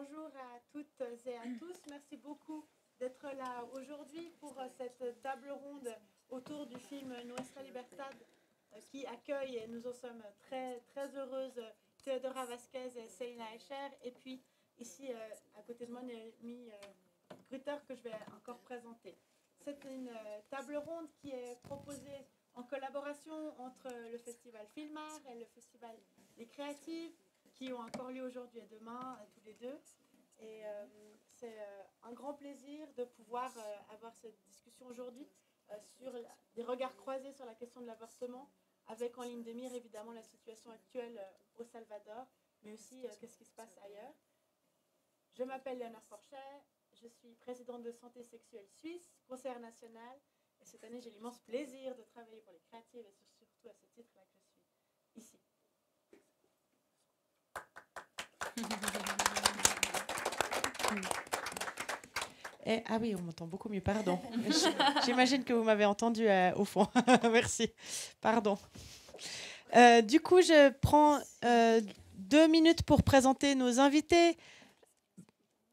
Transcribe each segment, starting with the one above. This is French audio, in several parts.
Bonjour à toutes et à tous. Merci beaucoup d'être là aujourd'hui pour cette table ronde autour du film Nuestra Libertad qui accueille, et nous en sommes très, très heureuses, Théodora Vasquez et Selina Escher. Et puis ici, euh, à côté de moi, Némi euh, Grutter que je vais encore présenter. C'est une euh, table ronde qui est proposée en collaboration entre le Festival Filmar et le Festival Les Créatives qui ont encore lieu aujourd'hui et demain, tous les deux. Et euh, c'est euh, un grand plaisir de pouvoir euh, avoir cette discussion aujourd'hui sur des regards croisés sur la question de l'avortement, avec en ligne de mire évidemment la situation actuelle au Salvador, mais aussi qu'est-ce qui se passe ailleurs. Je m'appelle Léonard Porchet, je suis présidente de Santé Sexuelle Suisse, conseillère nationale, et cette année j'ai l'immense plaisir de travailler pour les créatives et surtout à ce titre-là que je suis ici. Et, eh, ah oui, on m'entend beaucoup mieux, pardon. J'imagine que vous m'avez entendu euh, au fond. Merci. Pardon. Euh, du coup, je prends euh, deux minutes pour présenter nos invités.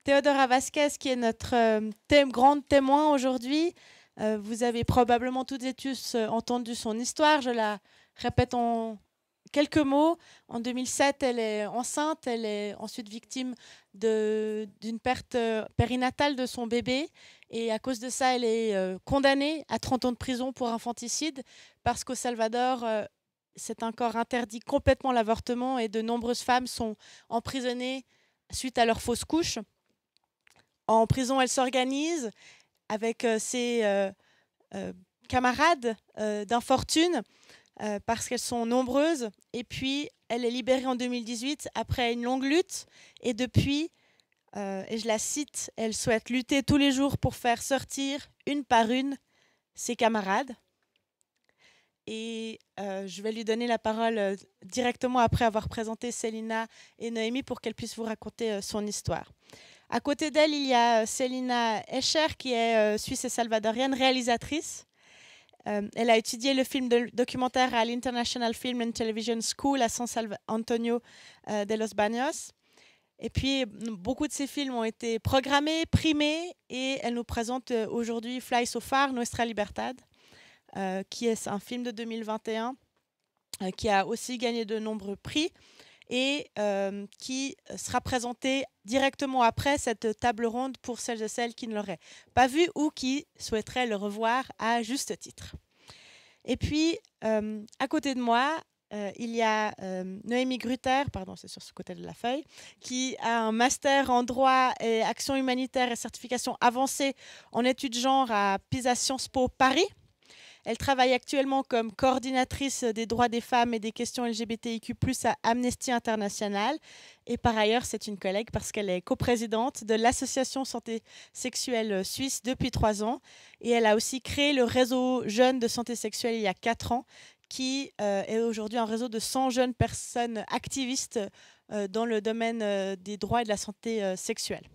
Théodora Vasquez, qui est notre thème, grande témoin aujourd'hui. vous avez probablement toutes et tous entendu son histoire. Je la répète en quelques mots, en 2007, elle est enceinte, elle est ensuite victime d'une perte euh, périnatale de son bébé. Et à cause de ça, elle est euh, condamnée à 30 ans de prison pour infanticide, parce qu'au Salvador, euh, c'est un corps interdit complètement l'avortement et de nombreuses femmes sont emprisonnées suite à leur fausse couche. En prison, elle s'organise avec ses camarades d'infortune euh, parce qu'elles sont nombreuses. Et puis, elle est libérée en 2018 après une longue lutte. Et depuis, euh, et je la cite, elle souhaite lutter tous les jours pour faire sortir une par une ses camarades. Et euh, je vais lui donner la parole directement après avoir présenté Célina et Noémie pour qu'elle puisse vous raconter son histoire. À côté d'elle, il y a Célina Escher, qui est suisse et salvadorienne, réalisatrice euh, elle a étudié le film documentaire à l'International Film and Television School à San Antonio euh, de los Baños. Et puis, beaucoup de ses films ont été programmés, primés, et elle nous présente euh, aujourd'hui Fly So Far, Nuestra Libertad, qui est un film de 2021 qui a aussi gagné de nombreux prix, et euh, qui sera présenté directement après cette table ronde pour celles et celles qui ne l'auraient pas vu ou qui souhaiteraient le revoir à juste titre. Et puis, euh, à côté de moi, euh, il y a Noémie Grutter, pardon, c'est sur ce côté de la feuille, qui a un master en droit et action humanitaire et certification avancée en études genre à Pisa Sciences Po Paris. Elle travaille actuellement comme coordinatrice des droits des femmes et des questions LGBTIQ+ à Amnesty International. Et par ailleurs, c'est une collègue parce qu'elle est coprésidente de l'association santé sexuelle suisse depuis trois ans. Et elle a aussi créé le réseau jeune de santé sexuelle il y a quatre ans, qui euh, est aujourd'hui un réseau de 100 jeunes personnes activistes euh, dans le domaine euh, des droits et de la santé sexuelle.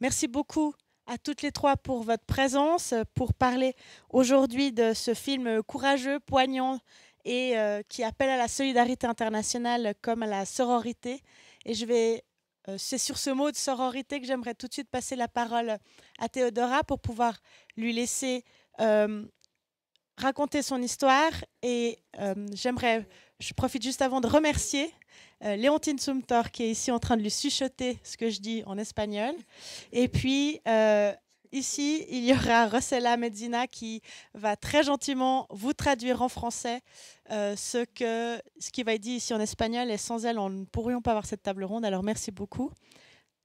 Merci beaucoup à toutes les trois pour votre présence, pour parler aujourd'hui de ce film courageux, poignant et euh, qui appelle à la solidarité internationale comme à la sororité. Et je vais, euh, c'est sur ce mot de sororité que j'aimerais tout de suite passer la parole à Théodora pour pouvoir lui laisser euh, raconter son histoire. Et j'aimerais, je profite juste avant de remercier euh, Léontine Sumtor qui est ici en train de lui chuchoter ce que je dis en espagnol. Et puis euh, ici, il y aura Rossella Medina qui va très gentiment vous traduire en français euh, ce, que, ce qui va être dit ici en espagnol. Et sans elle, on ne pourrions pas avoir cette table ronde. Alors merci beaucoup.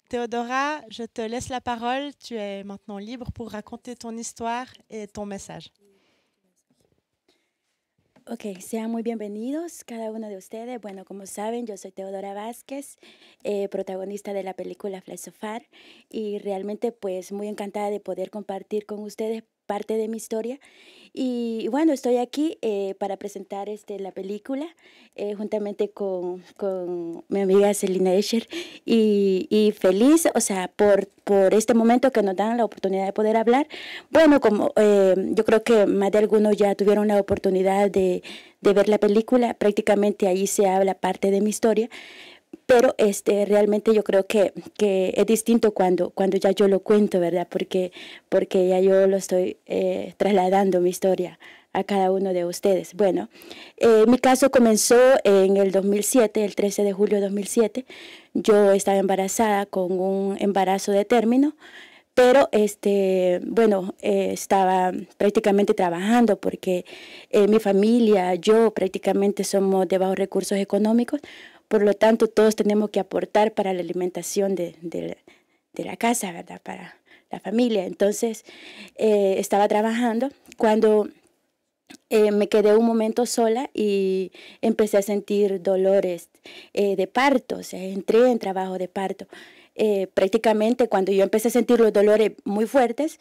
Théodora, je te laisse la parole. Tu es maintenant libre pour raconter ton histoire et ton message. Ok, sean muy bienvenidos cada uno de ustedes. Bueno, como saben, yo soy Teodora Vázquez, eh, protagonista de la película Far. y realmente pues muy encantada de poder compartir con ustedes parte de mi historia. Y bueno, estoy aquí eh, para presentar este, la película eh, juntamente con, mi amiga Selina Escher y, feliz, o sea, por, este momento que nos dan la oportunidad de poder hablar. Bueno, como eh, yo creo que más de algunos ya tuvieron la oportunidad de, de ver la película, prácticamente ahí se habla parte de mi historia, pero este realmente yo creo que, que, es distinto cuando, cuando ya yo lo cuento, ¿verdad? Porque, porque ya yo lo estoy eh, trasladando mi historia a cada uno de ustedes. Bueno, eh, mi caso comenzó en el 2007, el 13 de julio de 2007. Yo estaba embarazada con un embarazo de término, pero este, bueno, eh, estaba prácticamente trabajando porque mi familia, yo prácticamente somos de bajos recursos económicos, por lo tanto, todos tenemos que aportar para la alimentación de, la casa, ¿verdad? Para la familia. Entonces, eh, estaba trabajando cuando eh, me quedé un momento sola y empecé a sentir dolores eh, de parto, entré en trabajo de parto. prácticamente cuando yo empecé a sentir los dolores muy fuertes,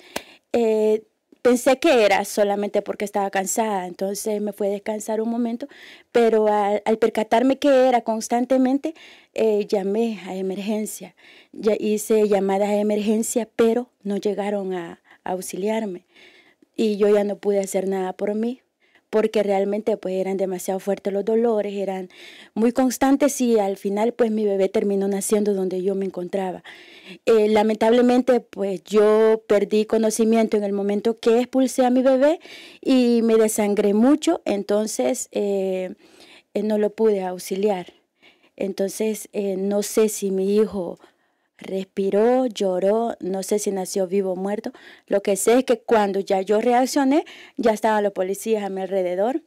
pensé que era solamente porque estaba cansada, entonces me fui a descansar un momento, pero al, percatarme que era constantemente, eh, llamé a emergencia, ya hice llamadas a emergencia, pero no llegaron a auxiliarme y yo ya no pude hacer nada por mí, porque realmente pues eran demasiado fuertes los dolores, eran muy constantes y al final pues mi bebé terminó naciendo donde yo me encontraba. Eh, lamentablemente pues yo perdí conocimiento en el momento que expulsé a mi bebé y me desangré mucho, entonces eh, eh, no lo pude auxiliar. Entonces no sé si mi hijo respiró, lloró, no sé si nació vivo o muerto. Lo que sé es que cuando ya yo reaccioné, ya estaban los policías a mi alrededor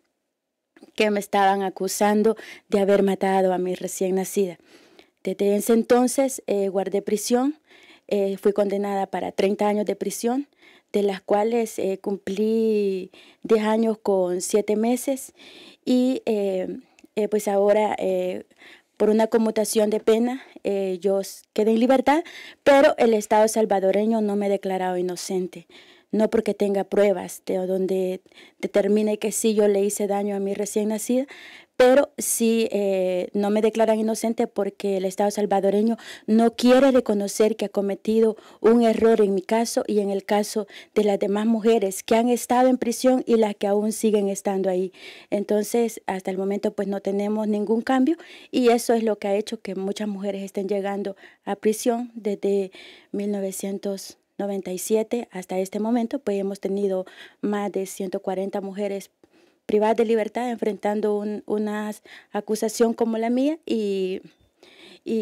que me estaban acusando de haber matado a mi recién nacida. Desde ese entonces eh, guardé prisión, eh, fui condenada para 30 años de prisión, de las cuales eh, cumplí 10 años con 7 meses y pues ahora por una conmutación de pena, eh, yo quedé en libertad, pero el Estado salvadoreño no me ha declarado inocente. No porque tenga pruebas donde determine que sí yo le hice daño a mi recién nacida, pero si eh, no me declaran inocente porque el Estado salvadoreño no quiere reconocer que ha cometido un error en mi caso y en el caso de las demás mujeres que han estado en prisión y las que aún siguen estando ahí. Entonces, hasta el momento pues no tenemos ningún cambio y eso es lo que ha hecho que muchas mujeres estén llegando a prisión desde 1997 hasta este momento, pues hemos tenido más de 140 mujeres privadas de libertad enfrentando una acusación como la mía y,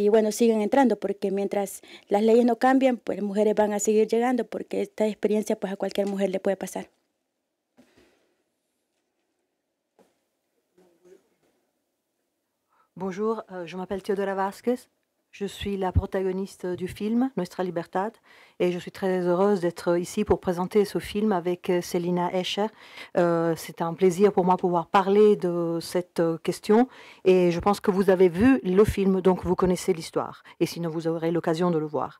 bueno, siguen entrando porque mientras las leyes no cambian, pues mujeres van a seguir llegando porque esta experiencia pues a cualquier mujer le puede pasar. Bonjour, euh, je m'appelle Teodora Vázquez. Je suis la protagoniste du film Nuestra Libertad et je suis très heureuse d'être ici pour présenter ce film avec euh, Selina Escher. Euh, c'est un plaisir pour moi de pouvoir parler de cette euh, question et je pense que vous avez vu le film donc vous connaissez l'histoire et sinon vous aurez l'occasion de le voir.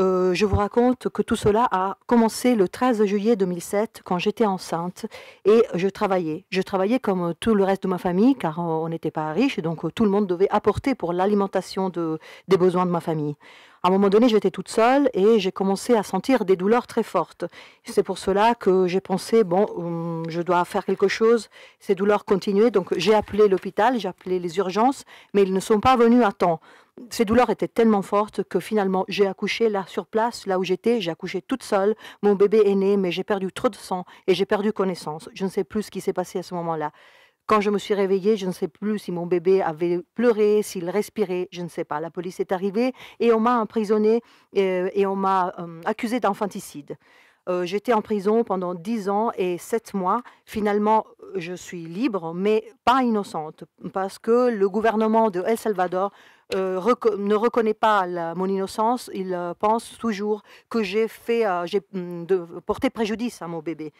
Euh, je vous raconte que tout cela a commencé le 13 juillet 2007 quand j'étais enceinte et je travaillais. Je travaillais comme tout le reste de ma famille car on n'était pas riche, et donc tout le monde devait apporter pour l'alimentation des besoins de ma famille. À un moment donné, j'étais toute seule et j'ai commencé à sentir des douleurs très fortes. C'est pour cela que j'ai pensé, bon, hum, je dois faire quelque chose. Ces douleurs continuaient, donc j'ai appelé l'hôpital, j'ai appelé les urgences, mais ils ne sont pas venus à temps ces douleurs étaient tellement fortes que finalement j'ai accouché là sur place, là où j'étais, j'ai accouché toute seule. Mon bébé est né, mais j'ai perdu trop de sang et j'ai perdu connaissance. Je ne sais plus ce qui s'est passé à ce moment-là. Quand je me suis réveillée, je ne sais plus si mon bébé avait pleuré, s'il respirait, je ne sais pas. La police est arrivée et on m'a emprisonnée euh, et, on m'a euh, accusée d'infanticide. Euh, j'étais en prison pendant 10 ans et 7 mois. Finalement, je suis libre, mais pas innocente, parce que le gouvernement de El Salvador euh, ne reconnaît pas mon innocence, il euh, pense toujours que j'ai fait, euh, j'ai mm, porté préjudice à mon bébé.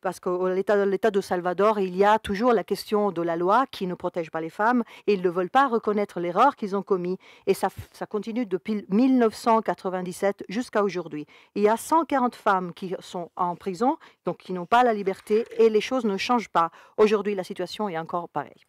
parce que l'État de Salvador, il y a toujours la question de la loi qui ne protège pas les femmes et ils ne veulent pas reconnaître l'erreur qu'ils ont commise. Et ça, ça continue depuis 1997 jusqu'à aujourd'hui. Il y a 140 femmes qui sont en prison, donc qui n'ont pas la liberté et les choses ne changent pas. Aujourd'hui, la situation est encore pareille.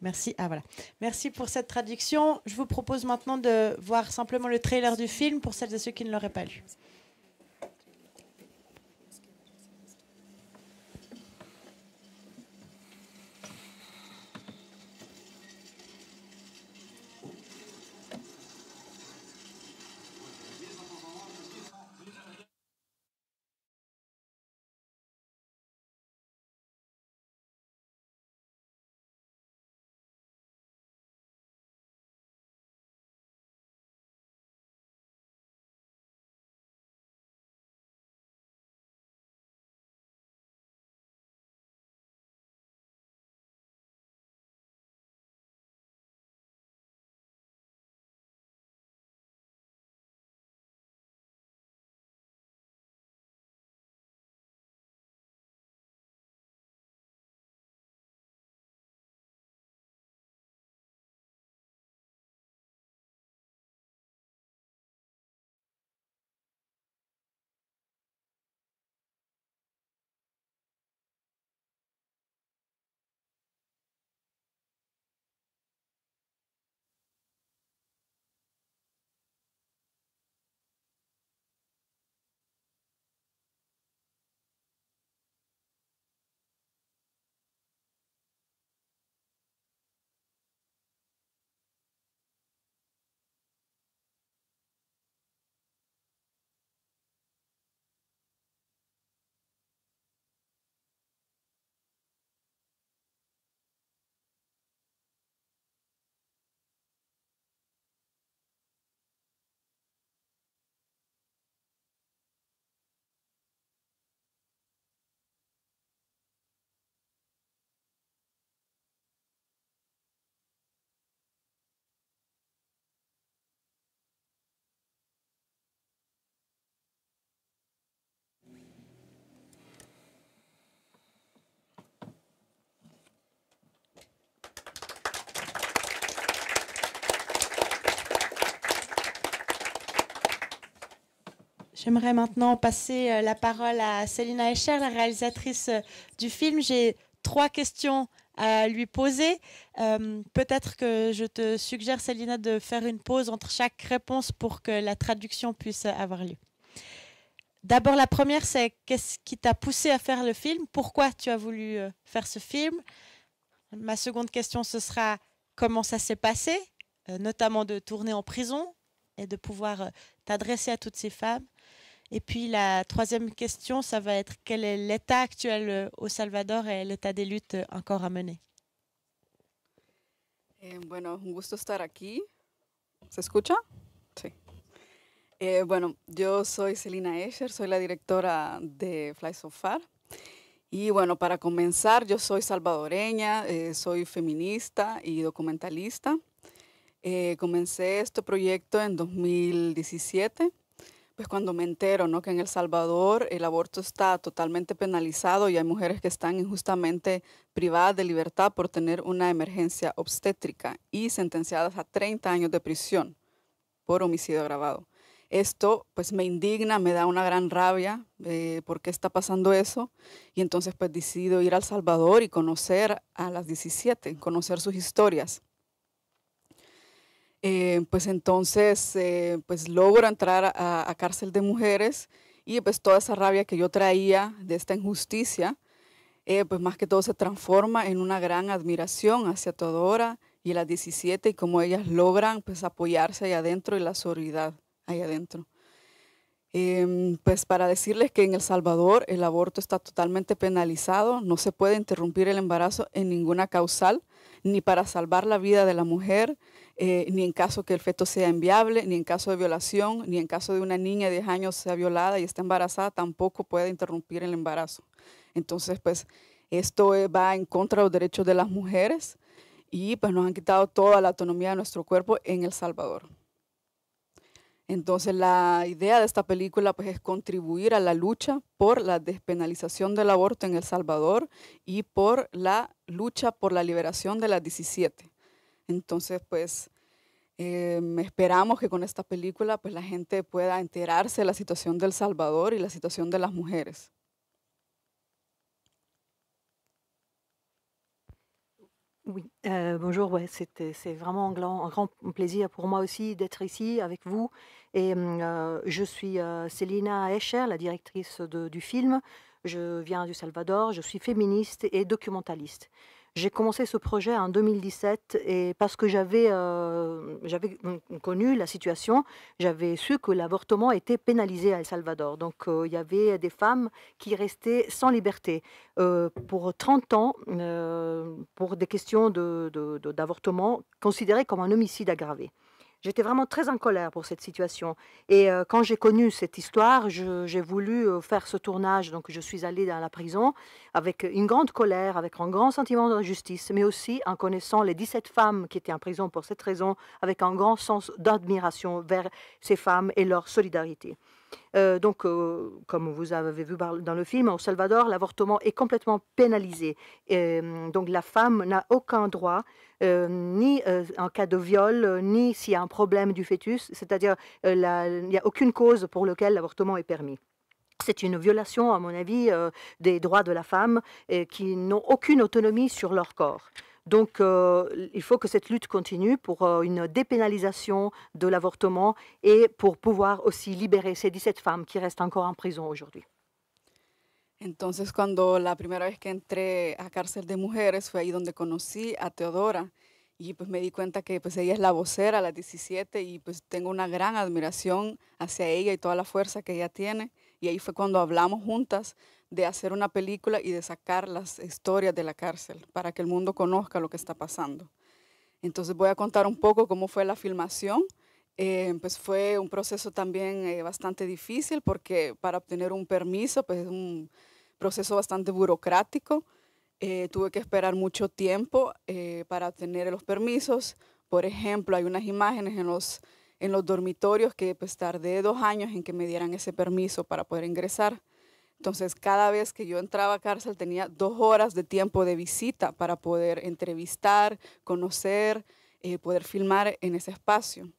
Merci, ah, voilà. Merci pour cette traduction. Je vous propose maintenant de voir simplement le trailer du film pour celles et ceux qui ne l'auraient pas lu. J'aimerais maintenant passer euh, la parole à Céline Escher, la réalisatrice euh, du film. J'ai trois questions à lui poser. Euh, peut-être que je te suggère, Céline, de faire une pause entre chaque réponse pour que la traduction puisse avoir lieu. D'abord, la première, c'est qu'est-ce qui t'a poussé à faire le film Pourquoi tu as voulu faire ce film Ma seconde question, ce sera comment ça s'est passé, notamment de tourner en prison et de pouvoir t'adresser à toutes ces femmes. Et puis la troisième question, ça va être quel est l'état actuel euh, au Salvador et l'état des luttes euh, encore à mener. Eh, bueno, un gusto estar aquí. ¿Se escucha? Sí. Eh, bueno, yo soy Celina Escher, soy la directora de Fly So Far. Et bueno, para comenzar, yo soy salvadoreña, eh, soy feminista y documentalista. Eh, comencé este proyecto en 2017, pues cuando me entero ¿no? que en El Salvador el aborto está totalmente penalizado y hay mujeres que están injustamente privadas de libertad por tener una emergencia obstétrica y sentenciadas a 30 años de prisión por homicidio agravado. Esto pues me indigna, me da una gran rabia eh, por qué está pasando eso y entonces pues decido ir al Salvador y conocer a las 17, conocer sus historias. Eh, pues entonces eh, pues logro entrar a, cárcel de mujeres y pues toda esa rabia que yo traía de esta injusticia, eh, pues más que todo se transforma en una gran admiración hacia Todora y las 17 y cómo ellas logran pues apoyarse ahí adentro y la sororidad ahí adentro. Em, pues para decirles que en El Salvador el aborto está totalmente penalizado, no se puede interrumpir el embarazo en ninguna causal, ni para salvar la vida de la mujer, eh, ni en caso que el feto sea enviable, ni en caso de violación, ni en caso de una niña de 10 años sea violada y esté embarazada, tampoco puede interrumpir el embarazo. Entonces, pues esto eh, va en contra de los derechos de las mujeres y pues nos han quitado toda la autonomía de nuestro cuerpo en El Salvador. Entonces la idea de esta película pues, es contribuir a la lucha por la despenalización del aborto en El Salvador y por la lucha por la liberación de las 17. Entonces, pues eh, que con esta película pues, la gente pueda enterarse de la situación del Salvador et la situation de las mujeres. Oui, euh, bonjour. Ouais, c'est vraiment un grand, plaisir pour moi aussi d'être ici avec vous. Et euh, je suis euh, Célina Escher, la directrice du film. Je viens du Salvador. Je suis féministe et documentaliste. J'ai commencé ce projet en 2017 et parce que j'avais euh, connu la situation, j'avais su que l'avortement était pénalisé à El Salvador. Donc euh, il y avait des femmes qui restaient sans liberté euh, pour 30 ans pour des questions d'avortement considérées comme un homicide aggravé. J'étais vraiment très en colère pour cette situation. Et euh, quand j'ai connu cette histoire, j'ai voulu euh, faire ce tournage. Donc, je suis allée dans la prison avec une grande colère, avec un grand sentiment d'injustice, mais aussi en connaissant les 17 femmes qui étaient en prison pour cette raison, avec un grand sens d'admiration vers ces femmes et leur solidarité. Euh, donc, comme vous avez vu dans le film, au Salvador, l'avortement est complètement pénalisé. Et, donc, la femme n'a aucun droit euh, ni euh, en cas de viol, euh, ni s'il y a un problème du fœtus, c'est-à-dire il n'y a aucune cause pour laquelle l'avortement est permis. C'est une violation, à mon avis, des droits de la femme qui n'ont aucune autonomie sur leur corps. Donc, il faut que cette lutte continue pour une dépénalisation de l'avortement et pour pouvoir aussi libérer ces 17 femmes qui restent encore en prison aujourd'hui. Entonces, cuando la primera vez que entré a cárcel de mujeres fue ahí donde conocí a Teodora y pues me di cuenta que pues ella es la vocera a las 17 y pues tengo una gran admiración hacia ella y toda la fuerza que ella tiene. Y ahí fue cuando hablamos juntas de hacer una película y de sacar las historias de la cárcel para que el mundo conozca lo que está pasando. Entonces voy a contar un poco cómo fue la filmación. Eh, pues fue un proceso también eh, bastante difícil porque para obtener un permiso pues es un proceso bastante burocrático. Eh, tuve que esperar mucho tiempo eh, para obtener los permisos. Por ejemplo, hay unas imágenes en los, dormitorios que pues tardé dos años en que me dieran ese permiso para poder ingresar. Entonces, cada vez que yo entraba a cárcel tenía dos horas de tiempo de visita para poder entrevistar, conocer, eh, poder filmar en ese espacio.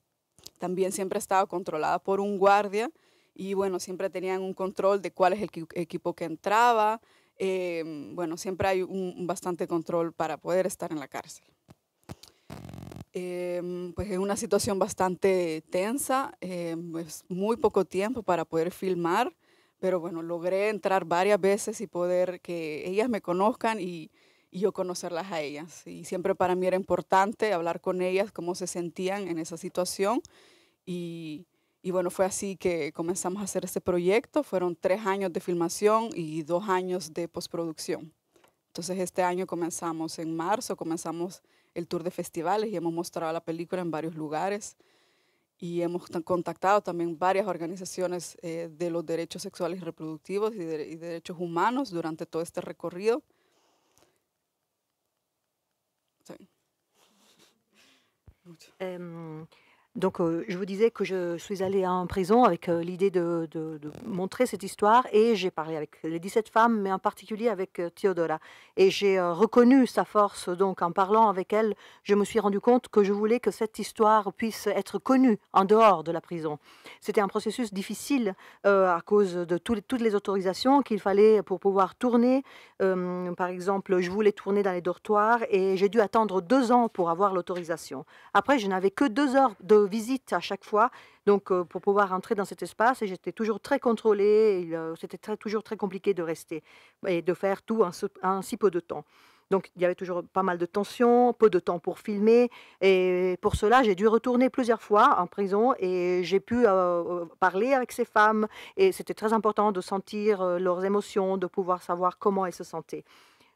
También siempre estaba controlada por un guardia y bueno, siempre tenían un control de cuál es el equipo que entraba. Em, bueno, siempre hay un, bastante control para poder estar en la cárcel. Em, pues es una situación bastante tensa, eh, es muy poco tiempo para poder filmar, pero bueno, logré entrar varias veces y poder que ellas me conozcan y, y yo conocerlas a ellas. Y siempre para mí era importante hablar con ellas, cómo se sentían en esa situación y, y bueno, fue así que comenzamos a hacer este proyecto. Fueron tres años de filmación y dos años de postproducción. Entonces este año comenzamos en marzo, comenzamos el tour de festivales y hemos mostrado la película en varios lugares y hemos contactado también varias organizaciones eh, de los derechos sexuales y reproductivos y, derechos humanos durante todo este recorrido. Sí. Em, Donc, euh, je vous disais que je suis allée en prison avec euh, l'idée de, montrer cette histoire et j'ai parlé avec les 17 femmes, mais en particulier avec euh, Théodora Et j'ai reconnu sa force, donc en parlant avec elle, je me suis rendu compte que je voulais que cette histoire puisse être connue en dehors de la prison. C'était un processus difficile à cause de toutes les autorisations qu'il fallait pour pouvoir tourner. par exemple, je voulais tourner dans les dortoirs et j'ai dû attendre deux ans pour avoir l'autorisation. Après, je n'avais que deux heures de visite à chaque fois, donc euh, pour pouvoir entrer dans cet espace. Et j'étais toujours très contrôlée. Euh, c'était toujours très compliqué de rester et de faire tout en, si peu de temps. Donc il y avait toujours pas mal de tensions, peu de temps pour filmer. Et pour cela, j'ai dû retourner plusieurs fois en prison et j'ai pu euh, parler avec ces femmes. Et c'était très important de sentir leurs émotions, de pouvoir savoir comment elles se sentaient.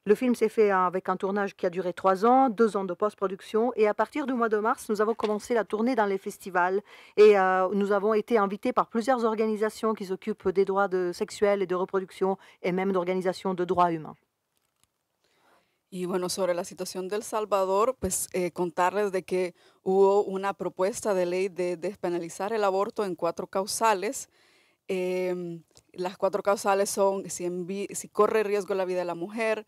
Le film s'est fait avec un tournage qui a duré trois ans, deux ans de post-production. Et à partir du mois de mars, nous avons commencé la tournée dans les festivals. Et euh, nous avons été invités par plusieurs organisations qui s'occupent des droits sexuels et de reproduction et même d'organisations de droits humains. Y bueno, sobre la situación del Salvador, pues eh, contarles de que hubo una propuesta de ley de despenalizar el aborto en cuatro causales. Eh, las cuatro causales son si, si corre riesgo la vida de la mujer,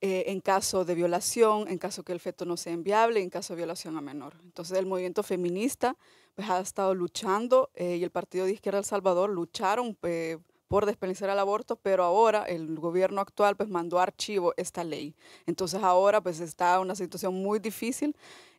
Eh, en caso de violación, en caso que el feto no sea enviable, en caso de violación a menor. Entonces el movimiento feminista pues, ha estado luchando eh, y el Partido de Izquierda El Salvador lucharon eh, por despenalizar el aborto, pero ahora el gobierno actual pues mandó archivo esta ley. Entonces ahora pues está una situación muy difícil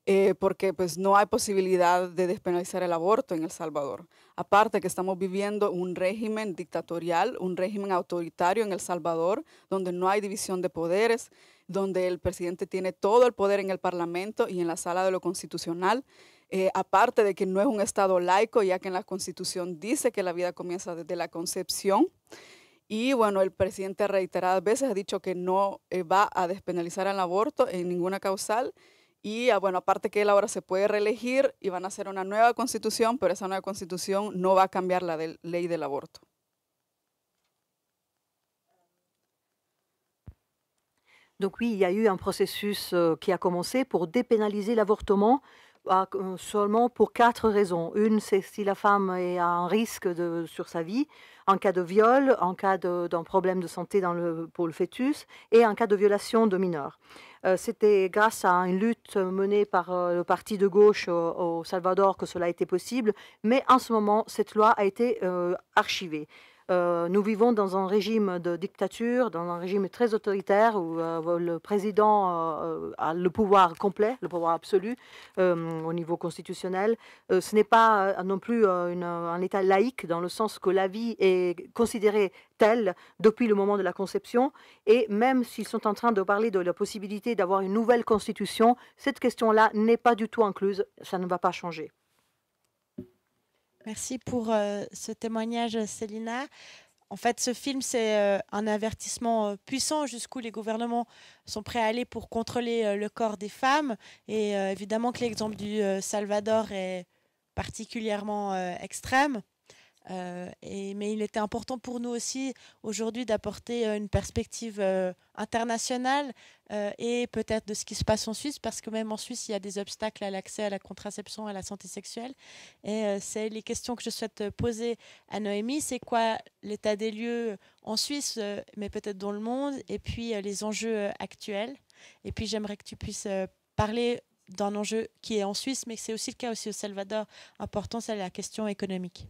eh, porque pues no hay posibilidad de despenalizar el aborto en El Salvador. Aparte que estamos viviendo un régimen dictatorial, un régimen autoritario en El Salvador, donde no hay división de poderes, donde el presidente tiene todo el poder en el Parlamento y en la sala de lo constitucional. Eh, aparte de que no es un Estado laico, ya que en la Constitución dice que la vida comienza desde la concepción. Y bueno, el presidente reiteradas veces ha dicho que no eh, va a despenalizar el aborto en ninguna causal Y ah, bueno, aparte que él ahora se puede reelegir y van a hacer una nueva constitución, pero esa nueva constitución no va a cambiar la de ley del aborto. Donc oui, il y a eu un processus euh, qui a commencé pour dépénaliser l'avortement ah, euh, seulement pour quatre raisons. Une, c'est si la femme est à un risque sur sa vie, en cas de viol, en cas d'un problème de santé dans le, pour le fœtus et en cas de violation de mineurs. Euh, c'était grâce à une lutte menée par euh, le parti de gauche au Salvador que cela a été possible, mais en ce moment, cette loi a été euh, archivée. Euh, nous vivons dans un régime de dictature, dans un régime très autoritaire où euh, le président euh, a le pouvoir complet, le pouvoir absolu au niveau constitutionnel. ce n'est pas non plus un État laïque dans le sens que la vie est considérée telle depuis le moment de la conception. Et même s'ils sont en train de parler de la possibilité d'avoir une nouvelle constitution, cette question-là n'est pas du tout incluse. Ça ne va pas changer. Merci pour euh, ce témoignage, Célina. En fait, ce film, c'est euh, un avertissement euh, puissant jusqu'où les gouvernements sont prêts à aller pour contrôler le corps des femmes. Et évidemment que l'exemple du Salvador est particulièrement extrême. Euh, et, mais il était important pour nous aussi aujourd'hui d'apporter euh, une perspective euh, internationale et peut-être de ce qui se passe en Suisse, parce que même en Suisse, il y a des obstacles à l'accès à la contraception, à la santé sexuelle. Et c'est les questions que je souhaite poser à Noémie, c'est quoi l'état des lieux en Suisse, mais peut-être dans le monde, et puis les enjeux actuels. Et puis j'aimerais que tu puisses parler d'un enjeu qui est en Suisse, mais c'est aussi le cas aussi au Salvador. Important, c'est la question économique.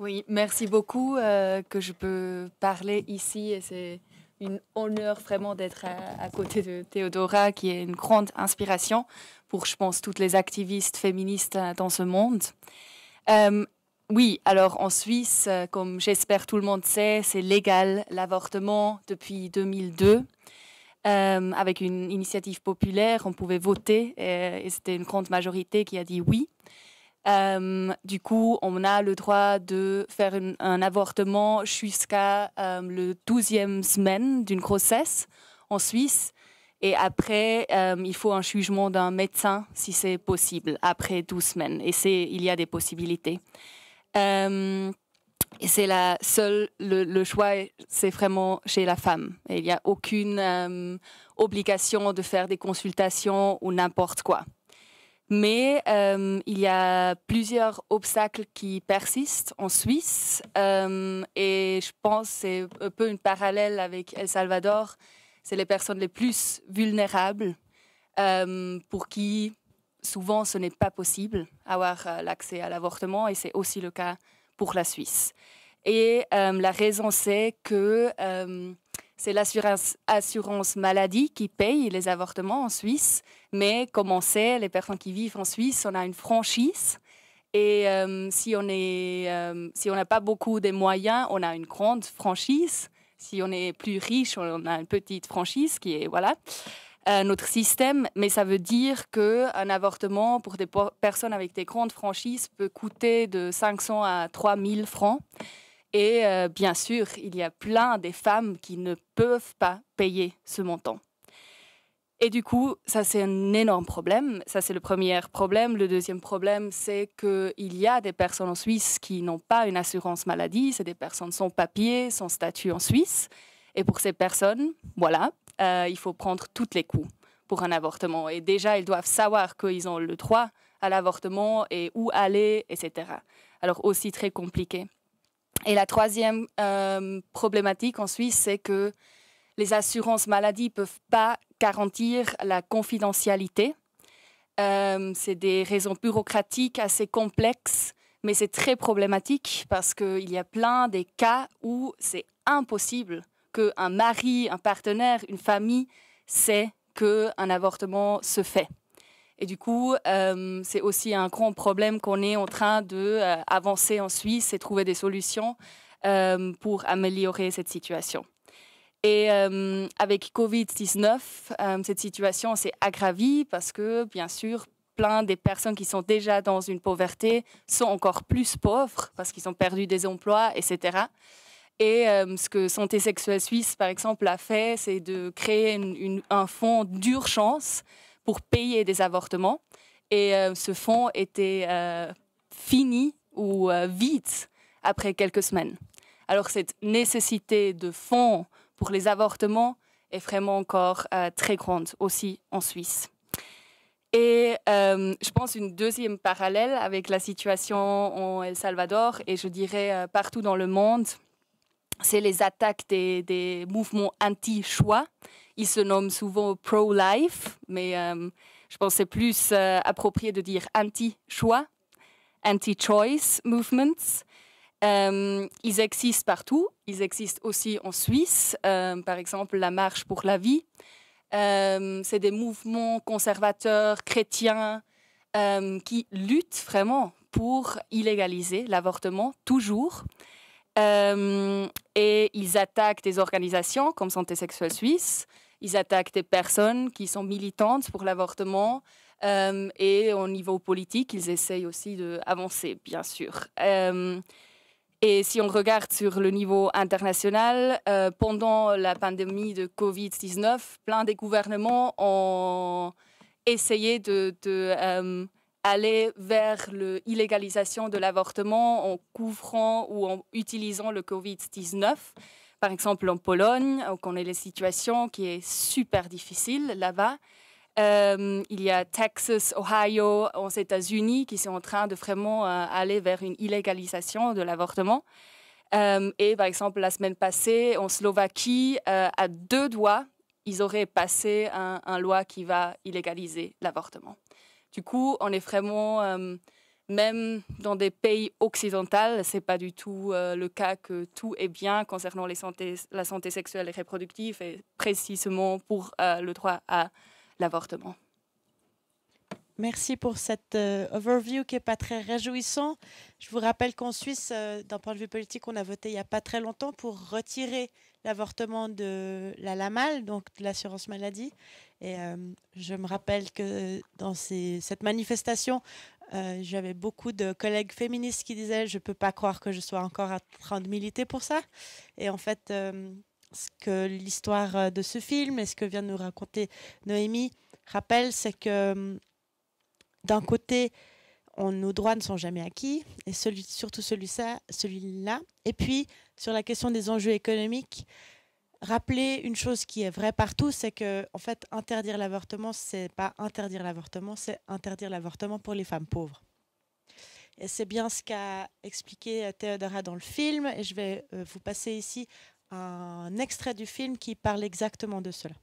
Oui, merci beaucoup euh, que je peux parler ici. C'est un honneur vraiment d'être à, côté de Théodora, qui est une grande inspiration pour, je pense, toutes les activistes féministes euh, dans ce monde. Euh, oui, alors en Suisse, comme j'espère tout le monde sait, c'est légal l'avortement depuis 2002. avec une initiative populaire, on pouvait voter et c'était une grande majorité qui a dit oui. Euh, du coup, on a le droit de faire un avortement jusqu'à la euh, le 12e semaine d'une grossesse en Suisse. Et après, euh, il faut un jugement d'un médecin si c'est possible, après 12 semaines. Et il y a des possibilités. c'est la seule, le, choix, c'est vraiment chez la femme. il n'y a aucune obligation de faire des consultations ou n'importe quoi. Mais euh, il y a plusieurs obstacles qui persistent en Suisse euh, et je pense c'est un peu une parallèle avec El Salvador. C'est les personnes les plus vulnérables euh, pour qui souvent ce n'est pas possible avoir l'accès à l'avortement et c'est aussi le cas pour la Suisse. Et la raison c'est que c'est l'assurance maladie qui paye les avortements en Suisse mais comme on sait, les personnes qui vivent en Suisse, on a une franchise. Et euh, euh, si on n'a pas beaucoup de moyens, on a une grande franchise. Si on est plus riche, on a une petite franchise qui est voilà euh, notre système. Mais ça veut dire qu'un avortement pour des personnes avec des grandes franchises peut coûter de 500 à 3000 francs. Et bien sûr, il y a plein des femmes qui ne peuvent pas payer ce montant. Et du coup, ça c'est un énorme problème. Ça c'est le premier problème. Le deuxième problème, c'est qu'il y a des personnes en Suisse qui n'ont pas une assurance maladie. C'est des personnes sans papier, sans statut en Suisse. Et pour ces personnes, voilà, euh, il faut prendre toutes les coups pour un avortement. Et déjà, ils doivent savoir qu'ils ont le droit à l'avortement et où aller, etc. Alors aussi très compliqué. Et la troisième euh, problématique en Suisse, c'est que les assurances maladie ne peuvent pas garantir la confidentialité. Euh, c'est des raisons bureaucratiques assez complexes, mais c'est très problématique parce qu'il y a plein des cas où c'est impossible qu'un mari, un partenaire, une famille sait qu'un avortement se fait. Et du coup, euh, c'est aussi un grand problème qu'on est en train d'avancer euh, en Suisse et trouver des solutions pour améliorer cette situation. Et euh, avec Covid-19, euh, cette situation s'est aggravée parce que, bien sûr, plein des personnes qui sont déjà dans une pauvreté sont encore plus pauvres parce qu'ils ont perdu des emplois, etc. Et euh, ce que Santé Sexuelle Suisse, par exemple, a fait, c'est de créer un fonds d'urgence pour payer des avortements. Et ce fonds était fini ou vite après quelques semaines. Alors cette nécessité de fonds pour les avortements est vraiment encore euh, très grande aussi en Suisse. Et euh, je pense une deuxième parallèle avec la situation en El Salvador et je dirais euh, partout dans le monde, c'est les attaques des, des mouvements anti-choix. Ils se nomment souvent pro-life, mais je pense c'est plus approprié de dire anti-choix, anti-choice movements. ils existent partout ils existent aussi en Suisse, euh, par exemple la Marche pour la vie. Euh, c'est des mouvements conservateurs, chrétiens, euh, qui luttent vraiment pour illégaliser l'avortement, toujours. et ils attaquent des organisations comme Santé sexuelle suisse, ils attaquent des personnes qui sont militantes pour l'avortement. et au niveau politique, ils essayent aussi d'avancer, bien sûr. Et si on regarde sur le niveau international, euh, pendant la pandémie de Covid-19, plein des gouvernements ont essayé de, euh, aller vers l'illégalisation de l'avortement en couvrant ou en utilisant le Covid-19. Par exemple, en Pologne, on connaît les situation qui est super difficile là-bas. Euh, il y a Texas, Ohio, aux États-Unis, qui sont en train de vraiment euh, aller vers une illégalisation de l'avortement. Euh, et par exemple, la semaine passée, en Slovaquie, à deux doigts, ils auraient passé un, loi qui va illégaliser l'avortement. Du coup, on est vraiment, même dans des pays occidentaux, c'est pas du tout le cas que tout est bien concernant les la santé sexuelle et reproductive, et précisément pour le droit à l'avortement. Merci pour cette euh, overview qui n'est pas très réjouissant. Je vous rappelle qu'en Suisse, euh, d'un point de vue politique, on a voté il n'y a pas très longtemps pour retirer l'avortement de la LAMAL, donc de l'assurance maladie. Et euh, je me rappelle que dans cette manifestation, j'avais beaucoup de collègues féministes qui disaient Je ne peux pas croire que je sois encore en train de militer pour ça. Et en fait, ce que l'histoire euh, de ce film et ce que vient de nous raconter Noémie rappelle, c'est que hum, d'un côté, nos droits ne sont jamais acquis, et celui, surtout celui-là. Celui et puis, sur la question des enjeux économiques, rappeler une chose qui est vraie partout, c'est que, en fait, interdire l'avortement, c'est pas interdire l'avortement, c'est interdire l'avortement pour les femmes pauvres. Et c'est bien ce qu'a expliqué euh, Théodora dans le film, et je vais euh, vous passer ici un extrait du film qui parle exactement de cela.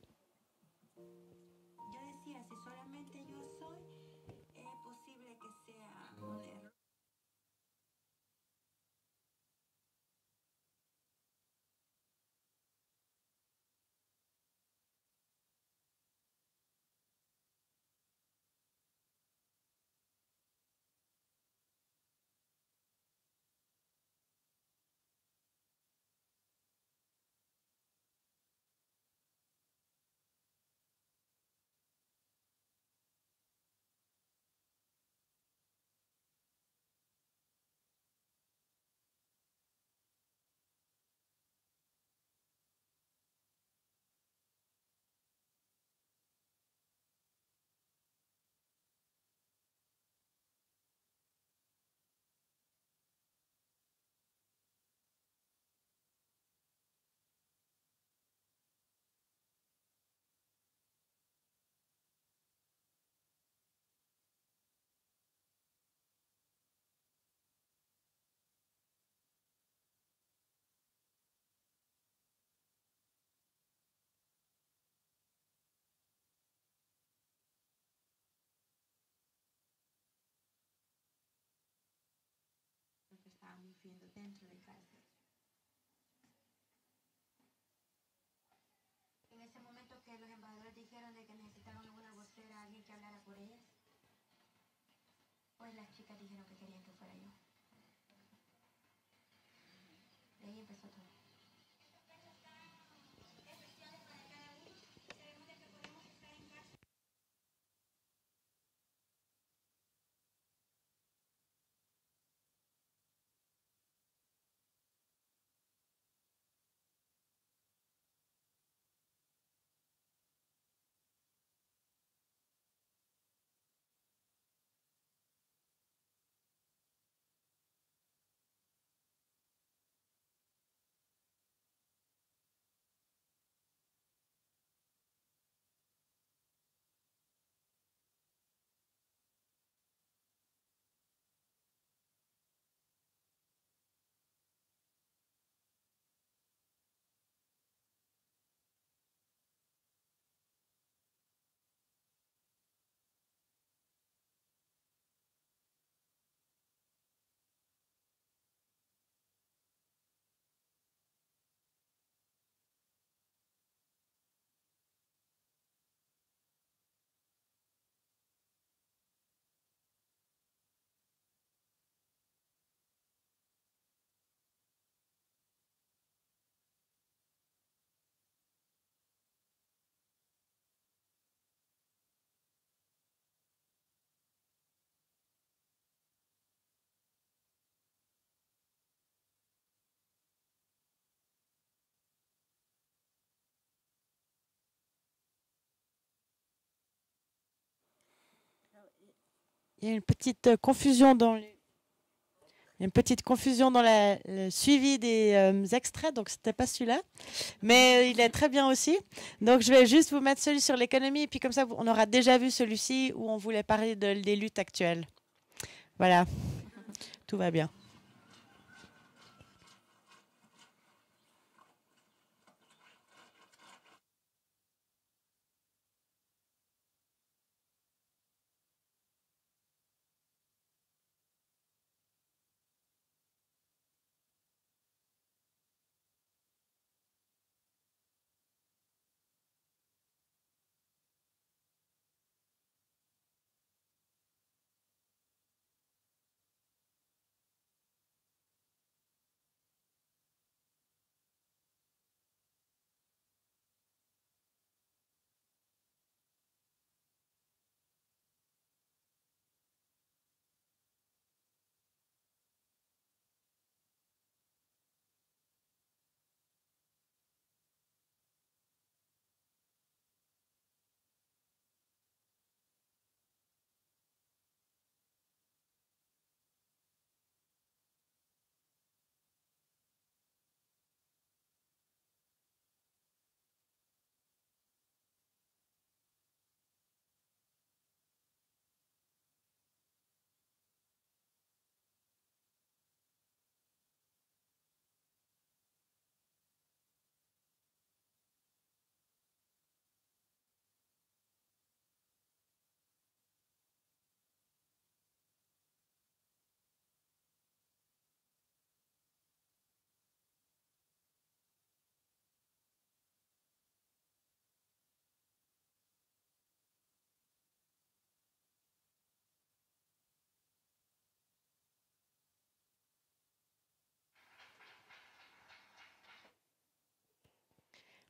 viviendo dentro de cárcel. En ese momento que los embajadores dijeron de que necesitaban una vocera, alguien que hablara por ellas, pues las chicas dijeron que querían que fuera yo. De ahí empezó todo. il y a une petite euh, confusion dans une petite confusion dans la, le suivi des euh, extraits, donc c'était pas celui-là, mais euh, il est très bien aussi. Donc je vais juste vous mettre celui sur l'économie, et puis comme ça on aura déjà vu celui-ci où on voulait parler des luttes actuelles. Voilà, tout va bien.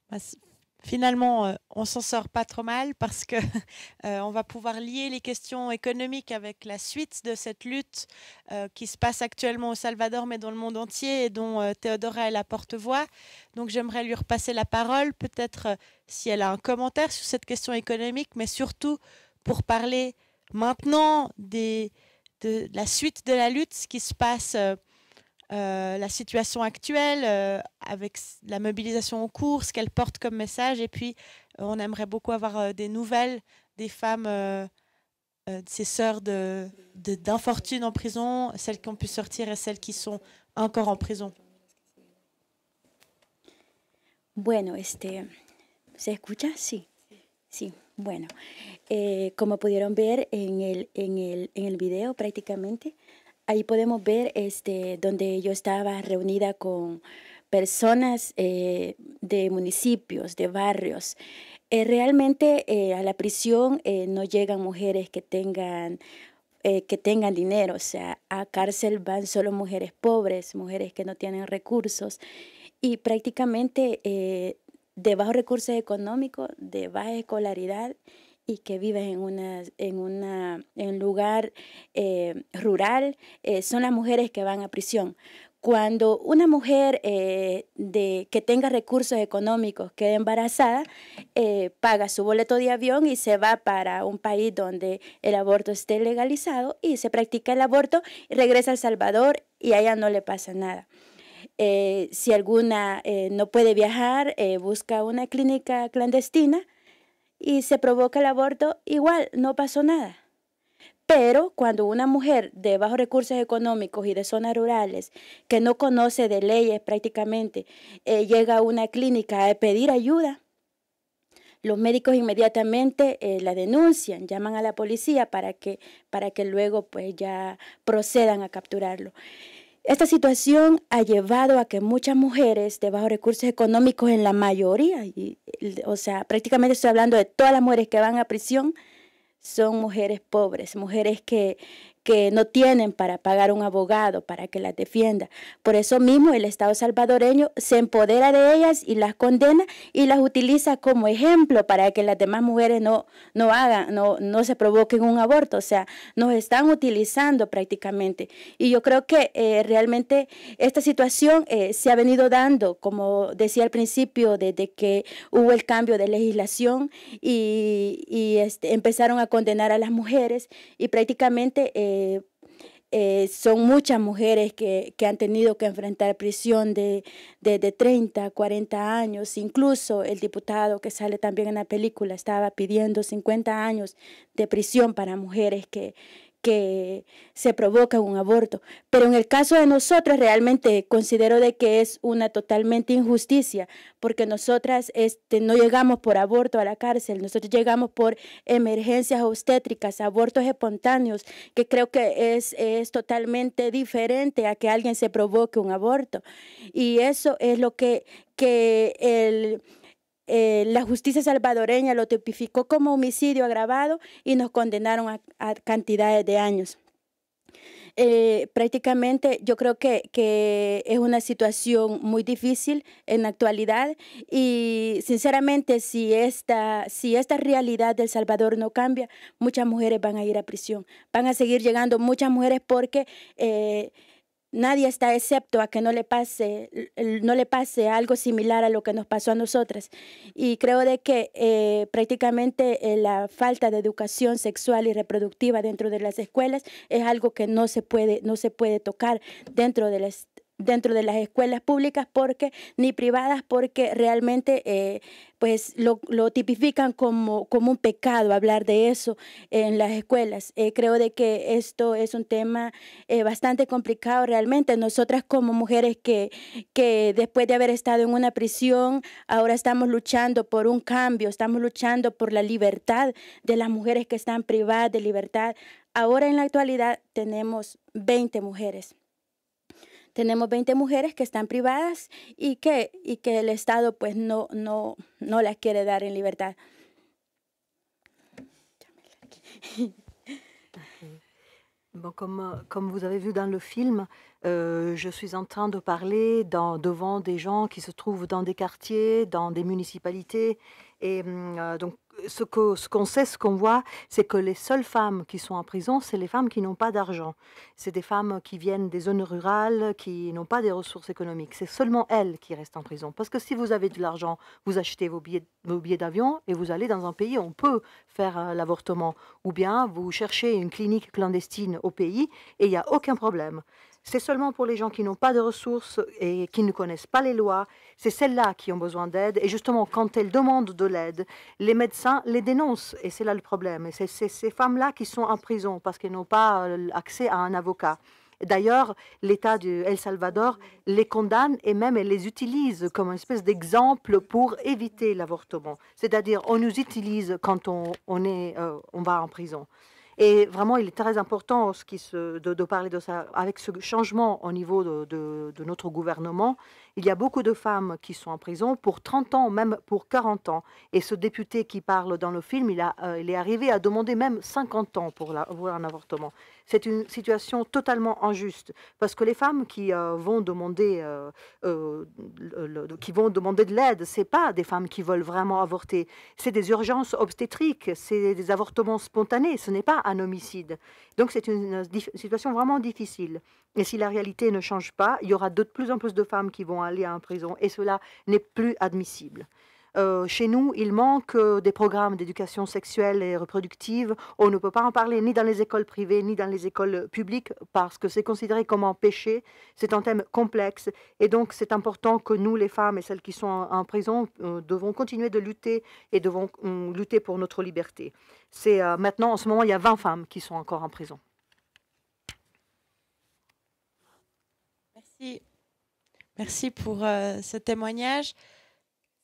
Bah, finalement, euh, on s'en sort pas trop mal parce que euh, on va pouvoir lier les questions économiques avec la suite de cette lutte euh, qui se passe actuellement au Salvador, mais dans le monde entier, et dont Théodora est la porte-voix. Donc, j'aimerais lui repasser la parole, peut-être si elle a un commentaire sur cette question économique, mais surtout pour parler maintenant des, de, de la suite de la lutte, ce qui se passe euh, la situation actuelle, euh, avec la mobilisation en cours, ce qu'elle porte comme message. Et puis, euh, on aimerait beaucoup avoir des nouvelles des femmes, ces sœurs d'infortune de, en prison, celles qui ont pu sortir et celles qui sont encore en prison. Bueno, este, ¿se escucha? Sí, sí. Bueno, eh, como pudieron ver en el, en, el, en el video prácticamente, ahí podemos ver este, donde yo estaba reunida con personas eh, de municipios, de barrios. Eh, realmente eh, a la prisión no llegan mujeres que tengan, que tengan dinero, o sea, a cárcel van solo mujeres pobres, mujeres que no tienen recursos y prácticamente de bajos recursos económicos, de baja escolaridad y que vives en, un lugar eh, rural, eh, son las mujeres que van a prisión. Cuando una mujer eh, que tenga recursos económicos queda embarazada, paga su boleto de avión y se va para un país donde el aborto esté legalizado y se practica el aborto, regresa a El Salvador y allá no le pasa nada. si alguna no puede viajar, busca una clínica clandestina y se provoca el aborto, igual no pasó nada. Pero cuando una mujer de bajos recursos económicos y de zonas rurales, que no conoce de leyes prácticamente, eh, llega a una clínica a pedir ayuda, los médicos inmediatamente eh, la denuncian, llaman a la policía para que, para que luego pues, ya procedan a capturarlo. Esta situación ha llevado a que muchas mujeres de bajos recursos económicos, en la mayoría, o sea, prácticamente estoy hablando de todas las mujeres que van a prisión, son mujeres pobres, mujeres que, que no tienen para pagar un abogado para que las defienda. Por eso mismo el Estado salvadoreño se empodera de ellas y las condena y las utiliza como ejemplo para que las demás mujeres no, no hagan, no, no se provoquen un aborto. O sea, nos están utilizando prácticamente. Y yo creo que eh, realmente esta situación eh, se ha venido dando, como decía al principio, desde que hubo el cambio de legislación y, y este, empezaron a condenar a las mujeres y prácticamente... Eh, eh, eh, son muchas mujeres que, han tenido que enfrentar prisión de, de, de, 30, 40 años. Incluso el diputado que sale también en la película estaba pidiendo 50 años de prisión para mujeres que, que se provoca un aborto. Pero en el caso de nosotras realmente considero de que es una totalmente injusticia, porque nosotras este, no llegamos por aborto a la cárcel, nosotros llegamos por emergencias obstétricas, abortos espontáneos, que creo que es, es totalmente diferente a que alguien se provoque un aborto. Y eso es lo que, que el eh, la justicia salvadoreña lo tipificó como homicidio agravado y nos condenaron a, cantidades de años. Eh, prácticamente yo creo que, que, es una situación muy difícil en la actualidad y sinceramente si esta, si esta realidad del Salvador no cambia, muchas mujeres van a ir a prisión, van a seguir llegando muchas mujeres porque... Eh, Nadie está excepto a que no le pase, no le pase algo similar a lo que nos pasó a nosotras. Y creo de que eh, prácticamente eh, la falta de educación sexual y reproductiva dentro de las escuelas es algo que no se puede, no se puede tocar dentro de las dentro de las escuelas públicas porque ni privadas porque realmente eh, pues lo, tipifican como, un pecado hablar de eso en las escuelas. Eh, creo de que esto es un tema eh, bastante complicado realmente. Nosotras como mujeres que, que después de haber estado en una prisión, ahora estamos luchando por un cambio, estamos luchando por la libertad de las mujeres que están privadas de libertad. Ahora en la actualidad tenemos 20 mujeres tenemos 20 mujeres que están privadas y que, y que el Estado pues no, no, no las quiere dar en libertad. Bon, comme, comme, vous avez vu dans le film, euh, je suis en train de parler dans, devant des gens qui se trouvent dans des quartiers, dans des municipalités. Et euh, donc, ce qu'on sait, ce qu'on voit, c'est que les seules femmes qui sont en prison, c'est les femmes qui n'ont pas d'argent. C'est des femmes qui viennent des zones rurales, qui n'ont pas des ressources économiques. C'est seulement elles qui restent en prison. Parce que si vous avez de l'argent, vous achetez vos billets, vos billets d'avion et vous allez dans un pays où on peut faire euh, l'avortement. Ou bien vous cherchez une clinique clandestine au pays et il n'y a aucun problème. C'est seulement pour les gens qui n'ont pas de ressources et qui ne connaissent pas les lois. C'est celles-là qui ont besoin d'aide. Et justement, quand elles demandent de l'aide, les médecins les dénoncent. Et c'est là le problème. Et c'est ces femmes-là qui sont en prison parce qu'elles n'ont pas euh, accès à un avocat. D'ailleurs, l'État du El Salvador les condamne et même les utilise comme une espèce d'exemple pour éviter l'avortement. C'est-à-dire, on nous utilise quand on euh, va en prison. Et vraiment, il est très important ce qui de, parler de ça avec ce changement au niveau de notre gouvernement il y a beaucoup de femmes qui sont en prison pour 30 ans, même pour 40 ans. Et ce député qui parle dans le film, il, euh, est arrivé à demander même 50 ans pour, avoir un avortement. C'est une situation totalement injuste parce que les femmes qui euh, vont demander, euh, euh l'aide, qui vont demander de l'aide, c'est pas des femmes qui veulent vraiment avorter. C'est des urgences obstétriques, c'est des avortements spontanés. Ce n'est pas un homicide. Donc c'est une situation vraiment difficile. Et si la réalité ne change pas, il y aura de plus en plus de femmes qui vont aller en prison. Et cela n'est plus admissible. Euh, chez nous, il manque euh, des programmes d'éducation sexuelle et reproductive. On ne peut pas en parler ni dans les écoles privées ni dans les écoles euh, publiques parce que c'est considéré comme un péché. C'est un thème complexe et donc c'est important que nous, les femmes et celles qui sont en, prison, devons continuer de lutter et devons lutter pour notre liberté. C'est maintenant, en ce moment, il y a 20 femmes qui sont encore en prison. Merci. pour euh, ce témoignage.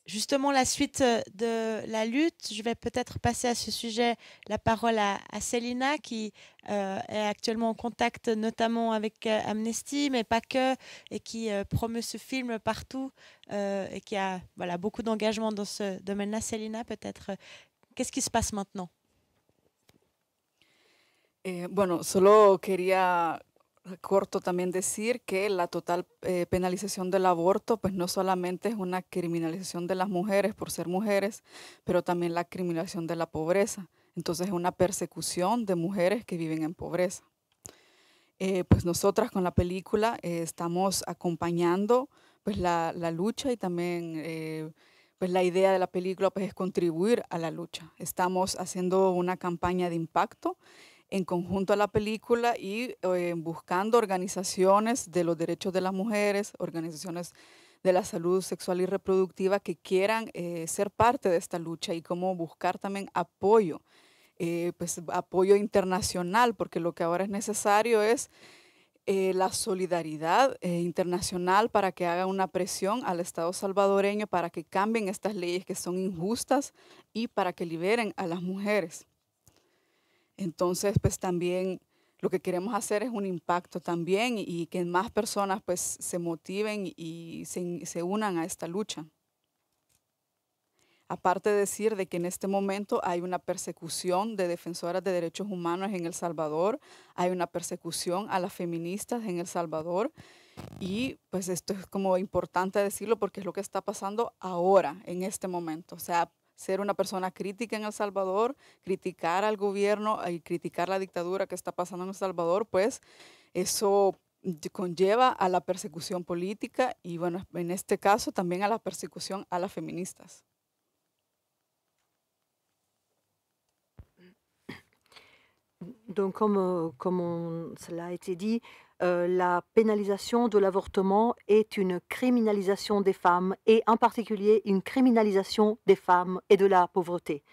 Justement, la suite euh, de la lutte, je vais peut-être passer à ce sujet la parole à, à Célina, qui euh, est actuellement en contact notamment avec Amnesty, mais pas que, et qui promeut ce film partout, et qui a voilà, beaucoup d'engagement dans ce domaine-là. Célina, peut-être, qu'est-ce qui se passe maintenant Bon, eh, bueno, solo quería corto también decir que la total eh, penalización del aborto, pues no solamente es una criminalización de las mujeres por ser mujeres, pero también la criminalización de la pobreza. Entonces es una persecución de mujeres que viven en pobreza. Eh, pues nosotras con la película eh, estamos acompañando pues la, la lucha y también pues la idea de la película pues es contribuir a la lucha. Estamos haciendo una campaña de impacto en conjunto a la película y eh, buscando organizaciones de los derechos de las mujeres, organizaciones de la salud sexual y reproductiva que quieran eh, ser parte de esta lucha y cómo buscar también apoyo, eh, pues apoyo internacional, porque lo que ahora es necesario es la solidaridad internacional para que haga una presión al Estado salvadoreño para que cambien estas leyes que son injustas y para que liberen a las mujeres. Entonces, pues también lo que queremos hacer es un impacto también y que más personas pues se motiven y se, unan a esta lucha. Aparte de decir de que en este momento hay una persecución de defensoras de derechos humanos en El Salvador, hay una persecución a las feministas en El Salvador y pues esto es como importante decirlo porque es lo que está pasando ahora, en este momento. O sea, ser una persona crítica en El Salvador, criticar al gobierno eh, y criticar la dictadura que está pasando en El Salvador, pues eso conlleva a la persecución política y bueno, en este caso también a la persecución a las feministas. Donc, comme, comme Euh, la pénalisation de l'avortement est une criminalisation des femmes et en particulier une criminalisation des femmes et de la pauvreté.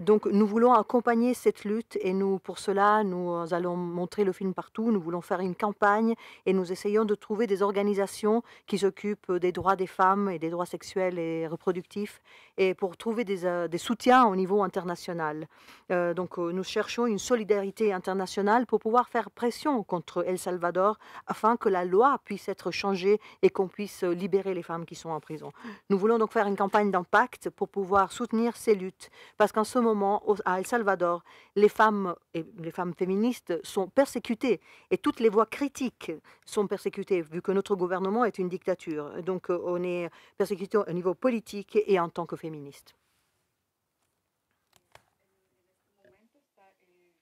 Donc nous voulons accompagner cette lutte et nous, pour cela, nous allons montrer le film partout, nous voulons faire une campagne et nous essayons de trouver des organisations qui s'occupent des droits des femmes et des droits sexuels et reproductifs et pour trouver des, euh, soutiens au niveau international. Euh, donc euh, nous cherchons une solidarité internationale pour pouvoir faire pression contre El Salvador afin que la loi puisse être changée et qu'on puisse libérer les femmes qui sont en prison. Nous voulons donc faire une campagne d'impact pour pouvoir soutenir ces luttes parce qu'en ce moment, moment, à El Salvador, les femmes, et les femmes féministes sont persécutées et toutes les voix critiques sont persécutées, vu que notre gouvernement est une dictature. Donc euh, on est persécuté au niveau politique et en tant que féministe.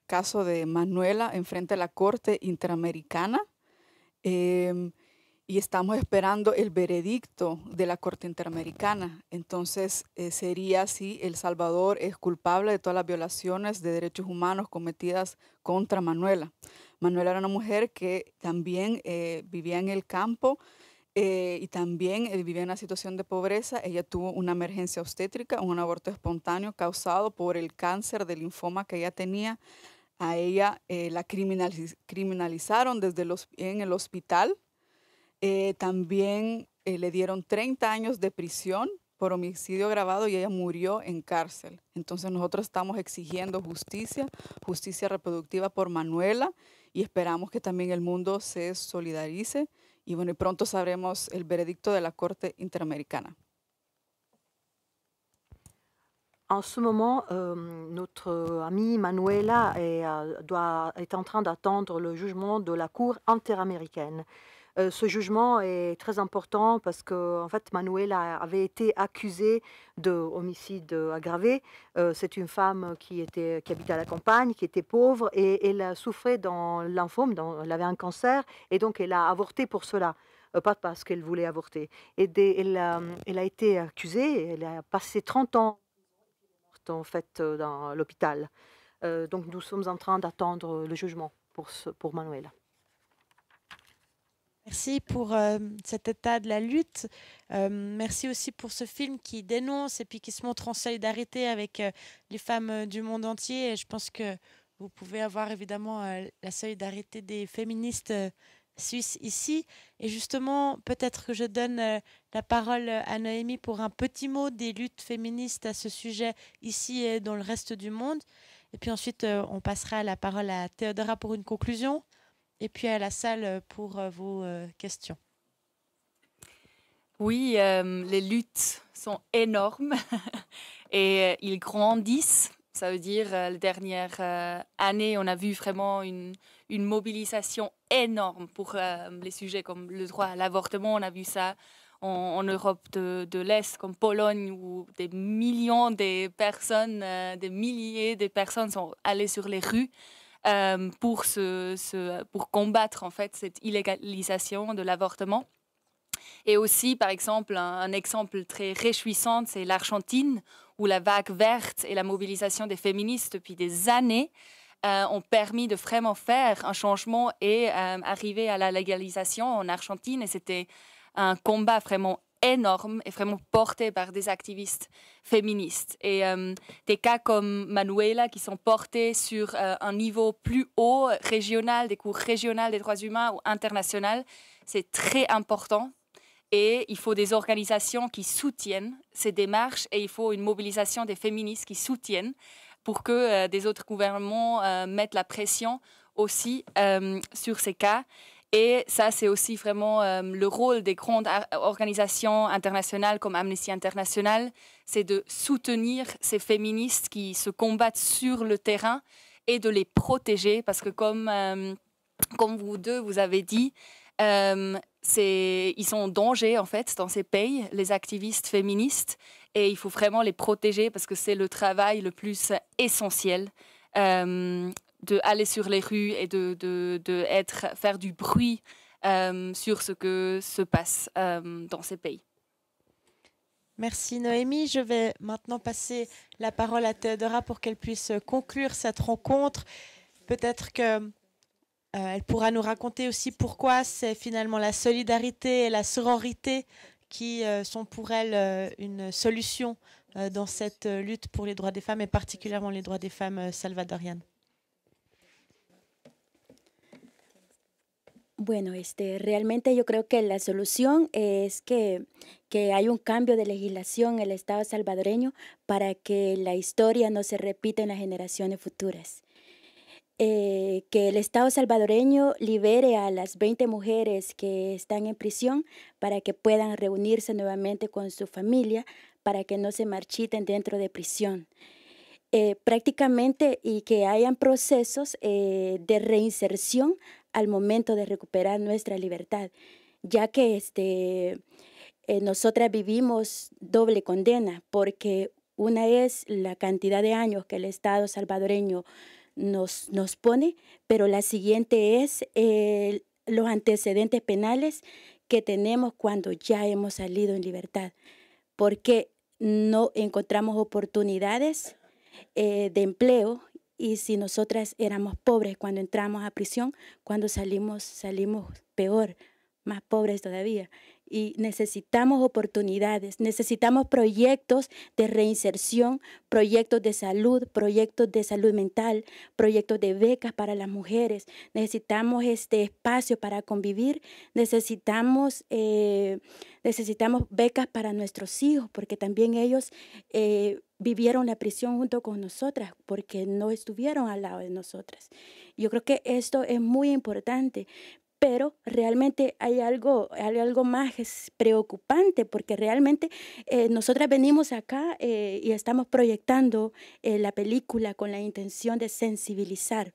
caso de Manuela enfrente la Corte Interamericana. Eh, y estamos esperando el veredicto de la Corte Interamericana. Entonces, eh, sería si El Salvador es culpable de todas las violaciones de derechos humanos cometidas contra Manuela. Manuela era una mujer que también eh, vivía en el campo. Eh, y también vivía en una situación de pobreza. Ella tuvo una emergencia obstétrica, un aborto espontáneo causado por el cáncer de linfoma que ella tenía. A ella la criminalizaron desde los, en el hospital eh, también eh, le dieron 30 años de prisión por homicidio grabado y ella murió en cárcel. Entonces nosotros estamos exigiendo justicia, justicia reproductiva por Manuela y esperamos que también el mundo se solidarice y bueno, pronto sabremos el veredicto de la Corte Interamericana. En este momento, euh, nuestra amiga Manuela está euh, doit, est en train d'attendre le jugement de la Cour interaméricaine. Euh, ce jugement est très important parce que en fait, Manuela avait été accusée de homicide aggravé. Euh, c'est une femme qui, était, qui habitait à la campagne, qui était pauvre et elle souffrait dans lymphome, dans, elle avait un cancer et donc elle a avorté pour cela euh, pas parce qu'elle voulait avorter. Et elle, a, été accusée, elle a passé 30 ans en fait dans l'hôpital. donc nous sommes en train d'attendre le jugement pour, pour Manuela. Merci pour euh, cet état de la lutte. Euh, merci aussi pour ce film qui dénonce et puis qui se montre en solidarité avec euh, les femmes du monde entier. Et je pense que vous pouvez avoir évidemment la solidarité des féministes suisses ici. Et justement, peut-être que je donne la parole à Noémie pour un petit mot des luttes féministes à ce sujet ici et dans le reste du monde. Et puis ensuite, on passera la parole à Théodora pour une conclusion et puis à la salle euh, pour euh, vos euh, questions. Oui, les luttes sont énormes et ils grandissent. Ça veut dire, la dernière année, on a vu vraiment une, mobilisation énorme pour les sujets comme le droit à l'avortement. On a vu ça en, Europe de, de l'Est, comme Pologne, où des millions de personnes, des milliers de personnes sont allées sur les rues euh, pour, ce, pour combattre en fait cette illégalisation de l'avortement. Et aussi, par exemple, un, exemple très réjouissant, c'est l'Argentine, où la vague verte et la mobilisation des féministes depuis des années euh, ont permis de vraiment faire un changement et euh, arriver à la légalisation en Argentine. Et c'était un combat vraiment énorme et vraiment portée par des activistes féministes. Et euh, des cas comme Manuela qui sont portés sur euh, un niveau plus haut, régional, des cours régionales des droits humains ou internationales, c'est très important. Et il faut des organisations qui soutiennent ces démarches et il faut une mobilisation des féministes qui soutiennent pour que euh, des autres gouvernements mettent la pression aussi sur ces cas. Et ça, c'est aussi vraiment euh, le rôle des grandes organisations internationales comme Amnesty International, c'est de soutenir ces féministes qui se combattent sur le terrain et de les protéger parce que comme, euh, comme vous deux, vous avez dit, euh, ils sont en danger en fait dans ces pays, les activistes féministes, et il faut vraiment les protéger parce que c'est le travail le plus essentiel euh, de aller sur les rues et de, de, de être, faire du bruit euh, sur ce que se passe euh, dans ces pays. Merci Noémie. Je vais maintenant passer la parole à Théodora pour qu'elle puisse conclure cette rencontre. Peut-être que euh, elle pourra nous raconter aussi pourquoi c'est finalement la solidarité et la sororité qui sont pour elle une solution dans cette lutte pour les droits des femmes et particulièrement les droits des femmes salvadoriennes. Bueno, este, realmente yo creo que la solución es que, hay un cambio de legislación en el Estado salvadoreño para que la historia no se repita en las generaciones futuras. Eh, que el Estado salvadoreño libere a las 20 mujeres que están en prisión para que puedan reunirse nuevamente con su familia, para que no se marchiten dentro de prisión. Eh, prácticamente y que hayan procesos eh, de reinserción al momento de recuperar nuestra libertad, ya que este, eh, nosotras vivimos doble condena, porque una es la cantidad de años que el Estado salvadoreño nos, nos pone, pero la siguiente es eh, los antecedentes penales que tenemos cuando ya hemos salido en libertad, porque no encontramos oportunidades eh, de empleo y si nosotras éramos pobres cuando entramos a prisión, cuando salimos, salimos peor, más pobres todavía. Y necesitamos oportunidades, necesitamos proyectos de reinserción, proyectos de salud, proyectos de salud mental, proyectos de becas para las mujeres. Necesitamos este espacio para convivir, necesitamos, eh, necesitamos becas para nuestros hijos, porque también ellos eh, vivieron la prisión junto con nosotras, porque no estuvieron al lado de nosotras. Yo creo que esto es muy importante, pero realmente hay algo, algo más preocupante porque realmente eh, nosotras venimos acá eh, y estamos proyectando eh, la película con la intención de sensibilizar,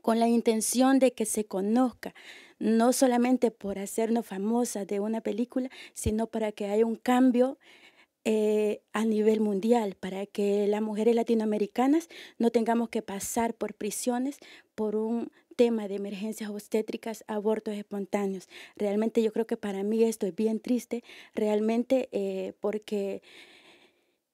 con la intención de que se conozca, no solamente por hacernos famosas de una película, sino para que haya un cambio a nivel mundial, para que las mujeres latinoamericanas no tengamos que pasar por prisiones, por un tema de emergencias obstétricas, abortos espontáneos. Realmente yo creo que para mí esto es bien triste, realmente eh, porque...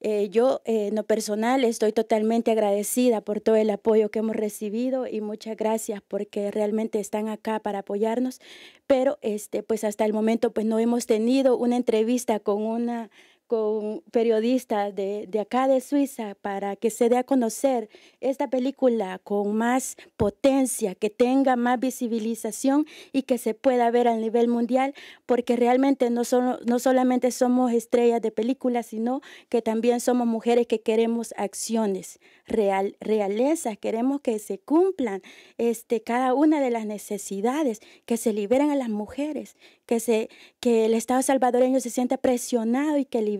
Eh, yo, eh, en lo personal, estoy totalmente agradecida por todo el apoyo que hemos recibido y muchas gracias porque realmente están acá para apoyarnos. Pero, este, pues, hasta el momento, pues, no hemos tenido una entrevista con una con periodistas de, acá de Suiza para que se dé a conocer esta película con más potencia, que tenga más visibilización y que se pueda ver a nivel mundial, porque realmente no, solo no solamente somos estrellas de películas, sino que también somos mujeres que queremos acciones, real, realezas, queremos que se cumplan este, cada una de las necesidades, que se liberen a las mujeres, que, se, que el Estado salvadoreño se sienta presionado y que liberen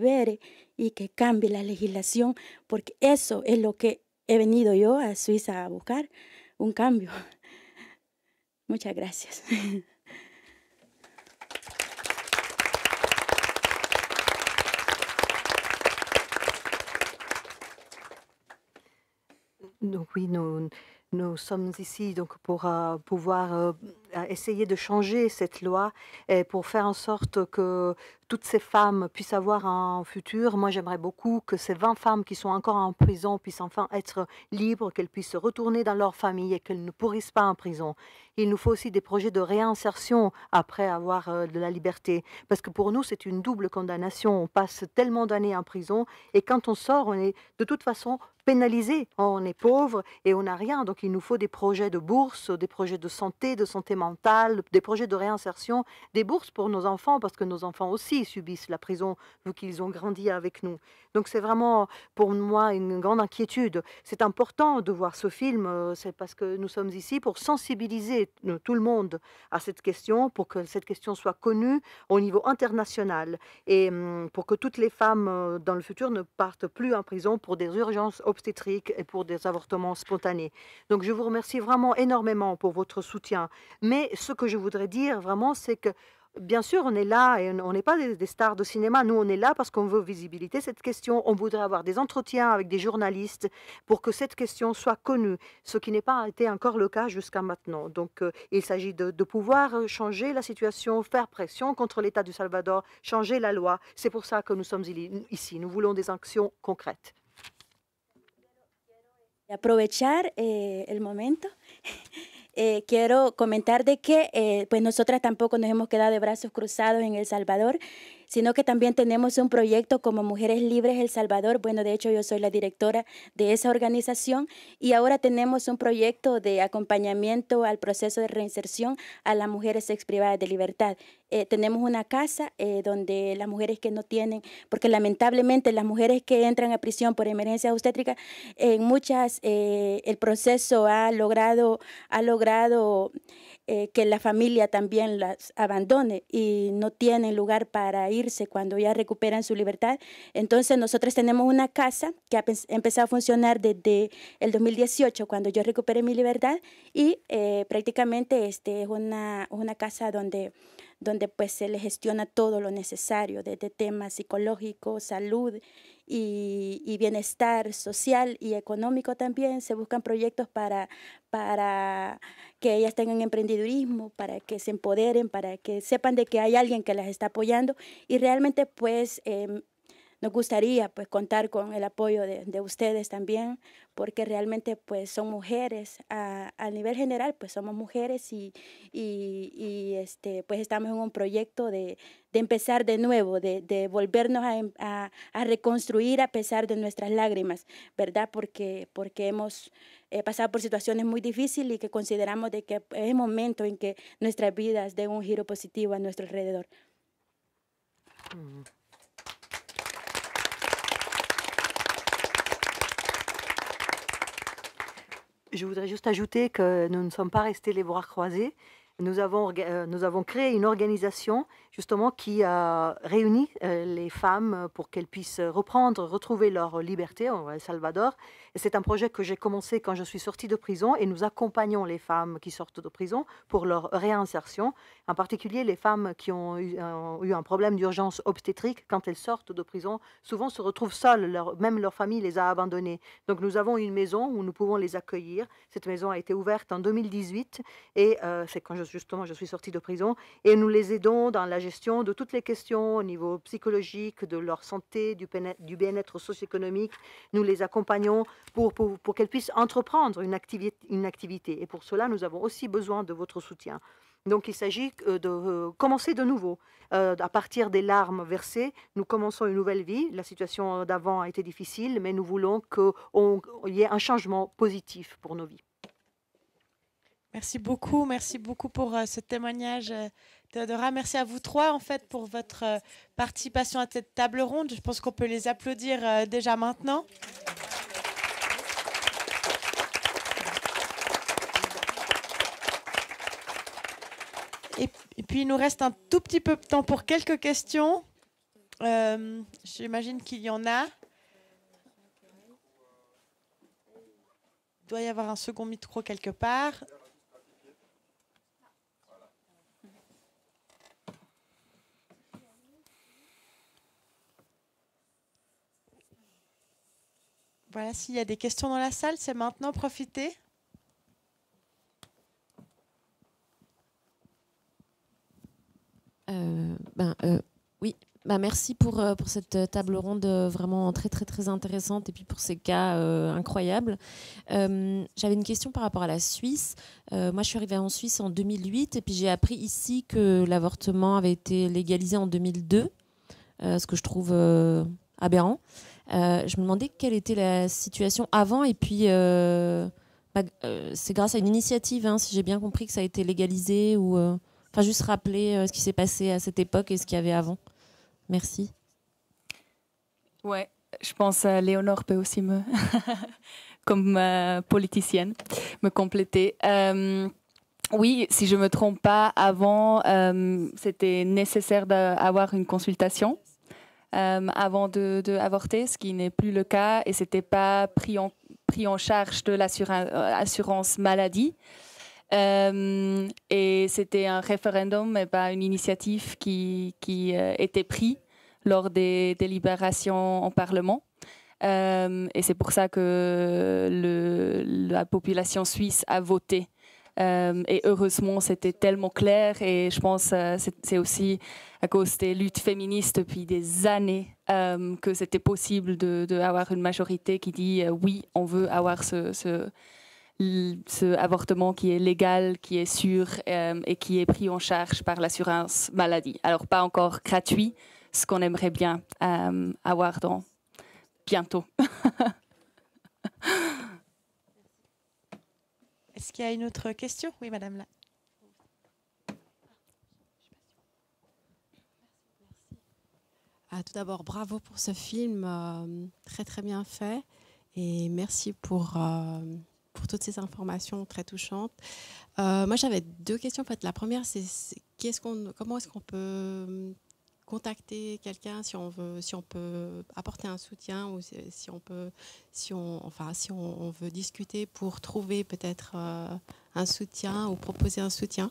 y que cambie la legislación, porque eso es lo que he venido yo a Suiza a buscar, un cambio. Muchas gracias. Donc oui, nous, nous sommes euh, euh, essayer de changer cette loi pour faire en sorte que toutes ces femmes puissent avoir un futur. Moi, j'aimerais beaucoup que ces 20 femmes qui sont encore en prison puissent enfin être libres, qu'elles puissent retourner dans leur famille et qu'elles ne pourrissent pas en prison. Il nous faut aussi des projets de réinsertion après avoir euh, de la liberté. Parce que pour nous, c'est une double condamnation. On passe tellement d'années en prison et quand on sort, on est de toute façon pénalisé. On est pauvre et on n'a rien. Donc il nous faut des projets de bourse, des projets de santé, de santé des projets de réinsertion, des bourses pour nos enfants, parce que nos enfants aussi subissent la prison, vu qu'ils ont grandi avec nous. Donc c'est vraiment pour moi une grande inquiétude. C'est important de voir ce film, euh, c'est parce que nous sommes ici pour sensibiliser euh, tout le monde à cette question, pour que cette question soit connue au niveau international et hum, pour que toutes les femmes euh, dans le futur ne partent plus en prison pour des urgences obstétriques et pour des avortements spontanés. Donc je vous remercie vraiment énormément pour votre soutien. Mais ce que je voudrais dire vraiment, c'est que bien sûr, on est là et on n'est pas des, stars de cinéma. Nous, on est là parce qu'on veut visibilité cette question. On voudrait avoir des entretiens avec des journalistes pour que cette question soit connue, ce qui n'est pas été encore le cas jusqu'à maintenant. Donc, euh, il s'agit de, pouvoir euh, changer la situation, faire pression contre l'État du Salvador, changer la loi. C'est pour ça que nous sommes ici. Nous voulons des actions concrètes. Aprovechar eh, el Eh, quiero comentar de que eh, pues nosotras tampoco nos hemos quedado de brazos cruzados en El Salvador, sino que también tenemos un proyecto como Mujeres Libres El Salvador. Bueno, de hecho yo soy la directora de esa organización y ahora tenemos un proyecto de acompañamiento al proceso de reinserción a las mujeres exprivadas de libertad. Eh, tenemos una casa eh, donde las mujeres que no tienen, porque lamentablemente las mujeres que entran a prisión por emergencia obstétrica, en muchas eh, el proceso ha logrado, ha logrado que la familia también las abandone y no tienen lugar para irse cuando ya recuperan su libertad. Entonces nosotros tenemos una casa que ha empezado a funcionar desde el 2018, cuando yo recuperé mi libertad, y prácticamente este, es una, una casa donde donde pues se le gestiona todo lo necesario, desde temas psicológicos, salud y, bienestar social y económico también. Se buscan proyectos para, para que ellas tengan emprendedurismo, para que se empoderen, para que sepan de que hay alguien que las está apoyando y realmente pues em, nos gustaría pues contar con el apoyo de, ustedes también, porque realmente pues son mujeres, ah, a, nivel general pues somos mujeres y, este, pues estamos en un proyecto de, empezar de nuevo, de, volvernos em, a, reconstruir a pesar de nuestras lágrimas, ¿verdad? Porque, porque hemos eh, pasado por situaciones muy difíciles y que consideramos de que es momento en que nuestras vidas den un giro positivo a nuestro alrededor. Mm. Je voudrais juste ajouter que nous ne sommes pas restés les bras croisés nous avons, euh, nous avons créé une organisation justement qui a réuni euh, les femmes pour qu'elles puissent reprendre, retrouver leur liberté en El Salvador. C'est un projet que j'ai commencé quand je suis sortie de prison et nous accompagnons les femmes qui sortent de prison pour leur réinsertion, en particulier les femmes qui ont eu, un problème d'urgence obstétrique quand elles sortent de prison, souvent se retrouvent seules, leur, même leur famille les a abandonnées. Donc nous avons une maison où nous pouvons les accueillir. Cette maison a été ouverte en 2018 et euh, c'est quand je justement, je suis sortie de prison, et nous les aidons dans la gestion de toutes les questions au niveau psychologique, de leur santé, du bien-être socio-économique. Nous les accompagnons pour, qu'elles puissent entreprendre une activité, Et pour cela, nous avons aussi besoin de votre soutien. Donc il s'agit euh, de euh, commencer de nouveau. Euh, à partir des larmes versées, nous commençons une nouvelle vie. La situation d'avant a été difficile, mais nous voulons qu'il y ait un changement positif pour nos vies. Merci beaucoup, merci beaucoup pour euh, ce témoignage, euh, Théodora. Merci à vous trois, en fait, pour votre euh, participation à cette table ronde. Je pense qu'on peut les applaudir déjà maintenant. Et, et, puis, il nous reste un tout petit peu de temps pour quelques questions. J'imagine qu'il y en a. Il doit y avoir un second micro quelque part. Voilà, s'il y a des questions dans la salle, c'est maintenant, profitez. Euh, ben, euh, oui, ben, merci pour, euh, pour cette table ronde vraiment très très très intéressante et puis pour ces cas incroyables. J'avais une question par rapport à la Suisse. moi, je suis arrivée en Suisse en 2008 et puis j'ai appris ici que l'avortement avait été légalisé en 2002, ce que je trouve aberrant. Euh, je me demandais quelle était la situation avant et puis euh, bah, euh, c'est grâce à une initiative, hein, si j'ai bien compris, que ça a été légalisé ou enfin juste rappeler ce qui s'est passé à cette époque et ce qu'il y avait avant. Merci. Ouais, je pense que Léonore peut aussi me, comme politicienne, me compléter. oui, si je me trompe pas, avant, c'était nécessaire d'avoir une consultation euh, avant de, avorter, ce qui n'est plus le cas et c'était pas pris en, pris en charge de l'assurance euh, maladie. Euh, et c'était un référendum et pas une initiative qui, qui était prise lors des délibérations en Parlement. et c'est pour ça que le, la population suisse a voté euh, et heureusement, c'était tellement clair. Et je pense que euh, c'est aussi à cause des luttes féministes depuis des années euh, que c'était possible d'avoir de, une majorité qui dit oui, on veut avoir ce, ce, ce, avortement qui est légal, qui est sûr et qui est pris en charge par l'assurance maladie. Alors pas encore gratuit, ce qu'on aimerait bien avoir dans bientôt. Est-ce qu'il y a une autre question Oui, madame là. Ah, tout d'abord, bravo pour ce film euh, très très bien fait et merci pour, euh, pour toutes ces informations très touchantes. Euh, moi, j'avais deux questions. En fait, la première, c'est -ce comment est-ce qu'on peut contacter quelqu'un si on veut, si on peut apporter un soutien ou si on peut, si on, enfin, si on, veut discuter pour trouver peut-être euh, un soutien ou proposer un soutien.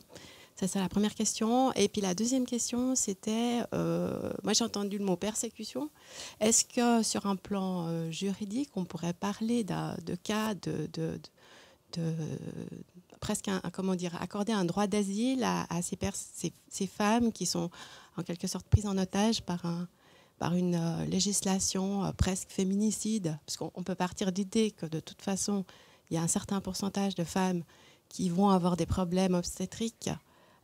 Ça, c'est la première question. Et puis la deuxième question, c'était, euh, moi j'ai entendu le mot persécution. Est-ce que sur un plan euh, juridique, on pourrait parler de cas de, de, presque un, comment dire, accorder un droit d'asile à, ces, femmes qui sont en quelque sorte prises en otage par, un, par une euh, législation euh, presque féminicide, parce qu'on peut partir d'idée que de toute façon, il y a un certain pourcentage de femmes qui vont avoir des problèmes obstétriques euh,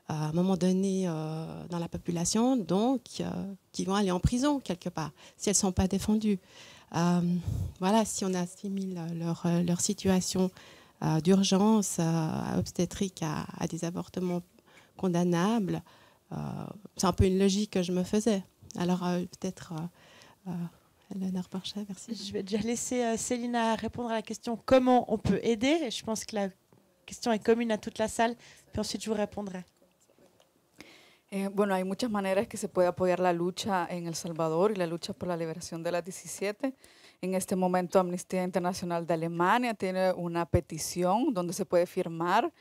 à un moment donné dans la population, donc qui vont aller en prison quelque part si elles ne sont pas défendues. voilà, si on assimile leur, leur situation d'urgence obstétrique à, des avortements condamnables. Euh, c'est un peu une logique que je me faisais. Alors euh, peut-être euh, Eleonore merci. Je vais déjà laisser Célina répondre à la question comment on peut aider. Et je pense que la question est commune à toute la salle. puis ensuite je vous répondrai. Eh, bueno, hay muchas maneras que se puede apoyar la lucha en El Salvador et la lucha por la liberación de la 17. En este momento Amnistía Internacional de Alemania tiene una petición donde se puede firmar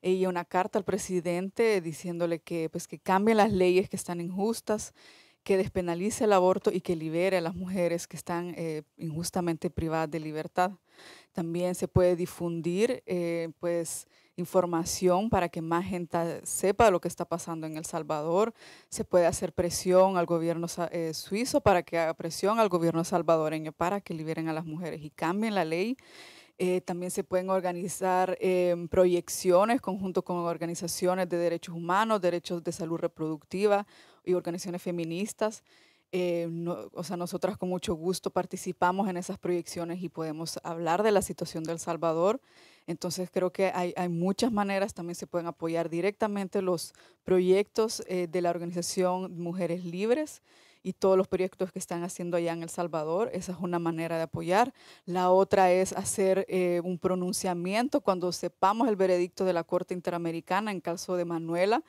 y una carta al presidente diciéndole que, pues, que cambien las leyes que están injustas que despenalice el aborto y que libere a las mujeres que están eh, injustamente privadas de libertad. También se puede difundir eh, pues, información para que más gente sepa lo que está pasando en El Salvador. Se puede hacer presión al gobierno eh, suizo para que haga presión al gobierno salvadoreño para que liberen a las mujeres y cambien la ley eh, también se pueden organizar em, proyecciones conjunto con organizaciones de derechos humanos, derechos de salud reproductiva y organizaciones feministas. Eh, o sea, nosotras con mucho gusto participamos en esas proyecciones y podemos hablar de la situación del Salvador. Entonces creo que hay, hay muchas maneras, también se pueden apoyar directamente los proyectos eh, de la organización Mujeres Libres y todos los proyectos que están haciendo allá en El Salvador. Esa es una manera de apoyar. La otra es hacer eh, un pronunciamiento cuando sepamos el veredicto de la Corte Interamericana en caso de Manuela,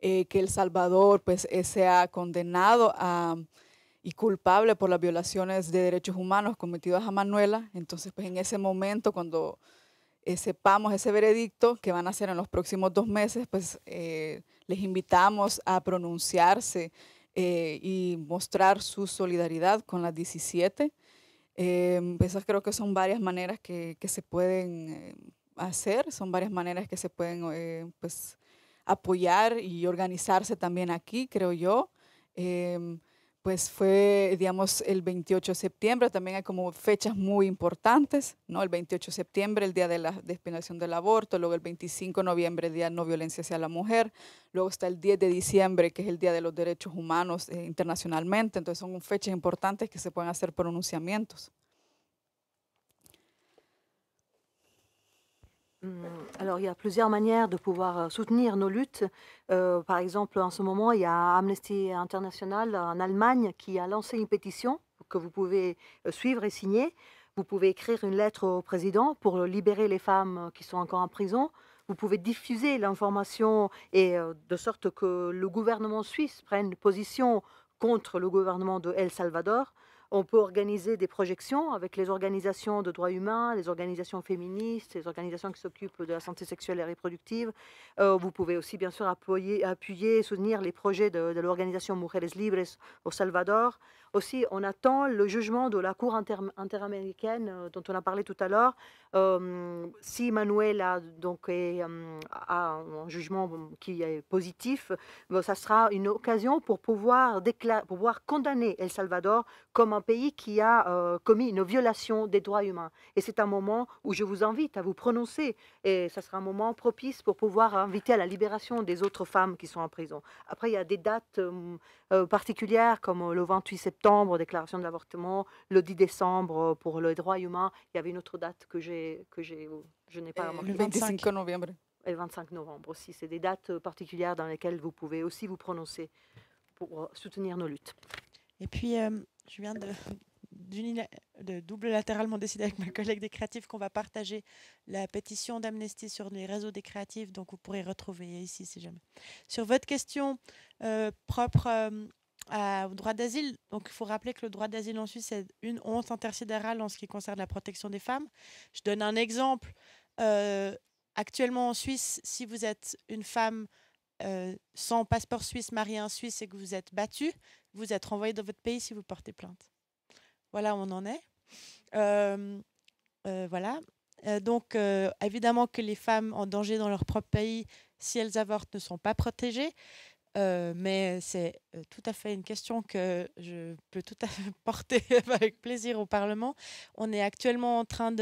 eh, que El Salvador pues, eh, sea condenado y culpable por las violaciones de derechos humanos cometidas a Manuela. Entonces, pues en ese momento, cuando sepamos ese veredicto que van a ser en los próximos dos meses, pues les invitamos a pronunciarse eh, y mostrar su solidaridad con las 17. Em, esas creo que son varias maneras que, que se pueden eh, hacer, son varias maneras que se pueden eh, pues, apoyar y organizarse también aquí, creo yo. Em, pues fue, digamos, el 28 de septiembre, también hay como fechas muy importantes, ¿no? El 28 de septiembre, el día de la despenalización del aborto, luego el 25 de noviembre, el día de no violencia hacia la mujer, luego está el 10 de diciembre, que es el día de los derechos humanos eh, internacionalmente, entonces son fechas importantes que se pueden hacer pronunciamientos. Mmh. Alors, il y a plusieurs manières de pouvoir euh, soutenir nos luttes. Euh, par exemple, en ce moment, il y a Amnesty International en Allemagne qui a lancé une pétition que vous pouvez euh, suivre et signer. Vous pouvez écrire une lettre au président pour libérer les femmes qui sont encore en prison. Vous pouvez diffuser l'information et de sorte que le gouvernement suisse prenne position contre le gouvernement de El Salvador on peut organiser des projections avec les organisations de droits humains, les organisations féministes, les organisations qui s'occupent de la santé sexuelle et reproductive. Euh, vous pouvez aussi, bien sûr, appuyer, et soutenir les projets de, de l'organisation Mujeres Libres au Salvador. Aussi, on attend le jugement de la Cour interaméricaine euh, dont on a parlé tout à l'heure. Euh, si Manuel a, donc, euh, un jugement qui est positif, ça sera une occasion pour pouvoir, pour pouvoir condamner El Salvador comme un pays qui a commis une violation des droits humains. Et c'est un moment où je vous invite à vous prononcer. Et ça sera un moment propice pour pouvoir inviter à la libération des autres femmes qui sont en prison. Après, il y a des dates particulières comme le 28 septembre déclaration de l'avortement, le 10 décembre euh, pour le droit humain. Il y avait une autre date que, j'ai que j'ai je n'ai pas remarquée. Le 25 novembre. Et le 25 novembre aussi. C'est des dates euh, particulières dans lesquelles vous pouvez aussi vous prononcer pour euh, soutenir nos luttes. Et puis, je viens de, de double latéralement décider avec ma collègue des créatifs qu'on va partager la pétition d'Amnesty sur les réseaux des créatifs. Donc, vous pourrez retrouver ici si jamais. Sur votre question propre euh, au droit d'asile. Donc, il faut rappeler que le droit d'asile en Suisse est une honte intersidérale en ce qui concerne la protection des femmes. Je donne un exemple. Euh, actuellement, en Suisse, si vous êtes une femme euh, sans passeport suisse, mariée en Suisse et que vous êtes battue, vous êtes renvoyée dans votre pays si vous portez plainte. Voilà où on en est. voilà. donc, évidemment que les femmes en danger dans leur propre pays, si elles avortent, ne sont pas protégées. Euh, mais c'est euh, tout à fait une question que je peux tout à fait porter avec plaisir au Parlement. On est actuellement en train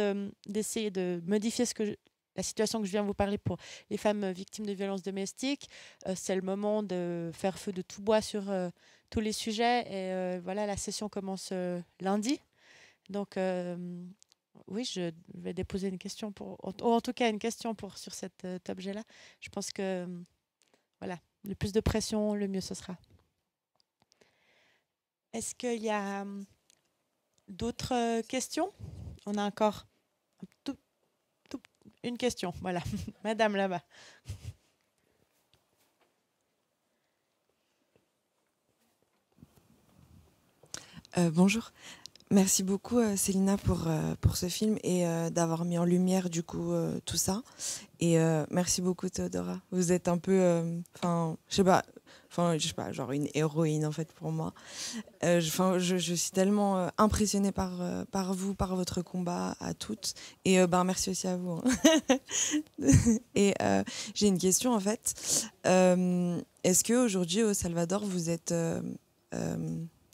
d'essayer de, modifier ce que la situation que je viens de vous parler pour les femmes victimes de violences domestiques. Euh, c'est le moment de faire feu de tout bois sur tous les sujets. Et voilà, la session commence lundi. Donc, oui, je vais déposer une question pour, ou en tout cas une question pour, sur cet objet-là. Je pense que, voilà, le plus de pression, le mieux ce sera. Est-ce qu'il y a hum, d'autres questions On a encore une question. Voilà, Madame là-bas. Euh, bonjour. Merci beaucoup euh, Célina pour, euh, pour ce film et euh, d'avoir mis en lumière du coup tout ça. Et merci beaucoup Théodora. Vous êtes un peu, enfin, je sais pas, enfin, je sais pas, genre une héroïne en fait pour moi. Enfin, je, je, suis tellement impressionnée par, par vous, par votre combat à toutes. Et ben merci aussi à vous. Hein. et j'ai une question en fait. Est-ce qu'aujourd'hui, aujourd'hui au Salvador vous êtes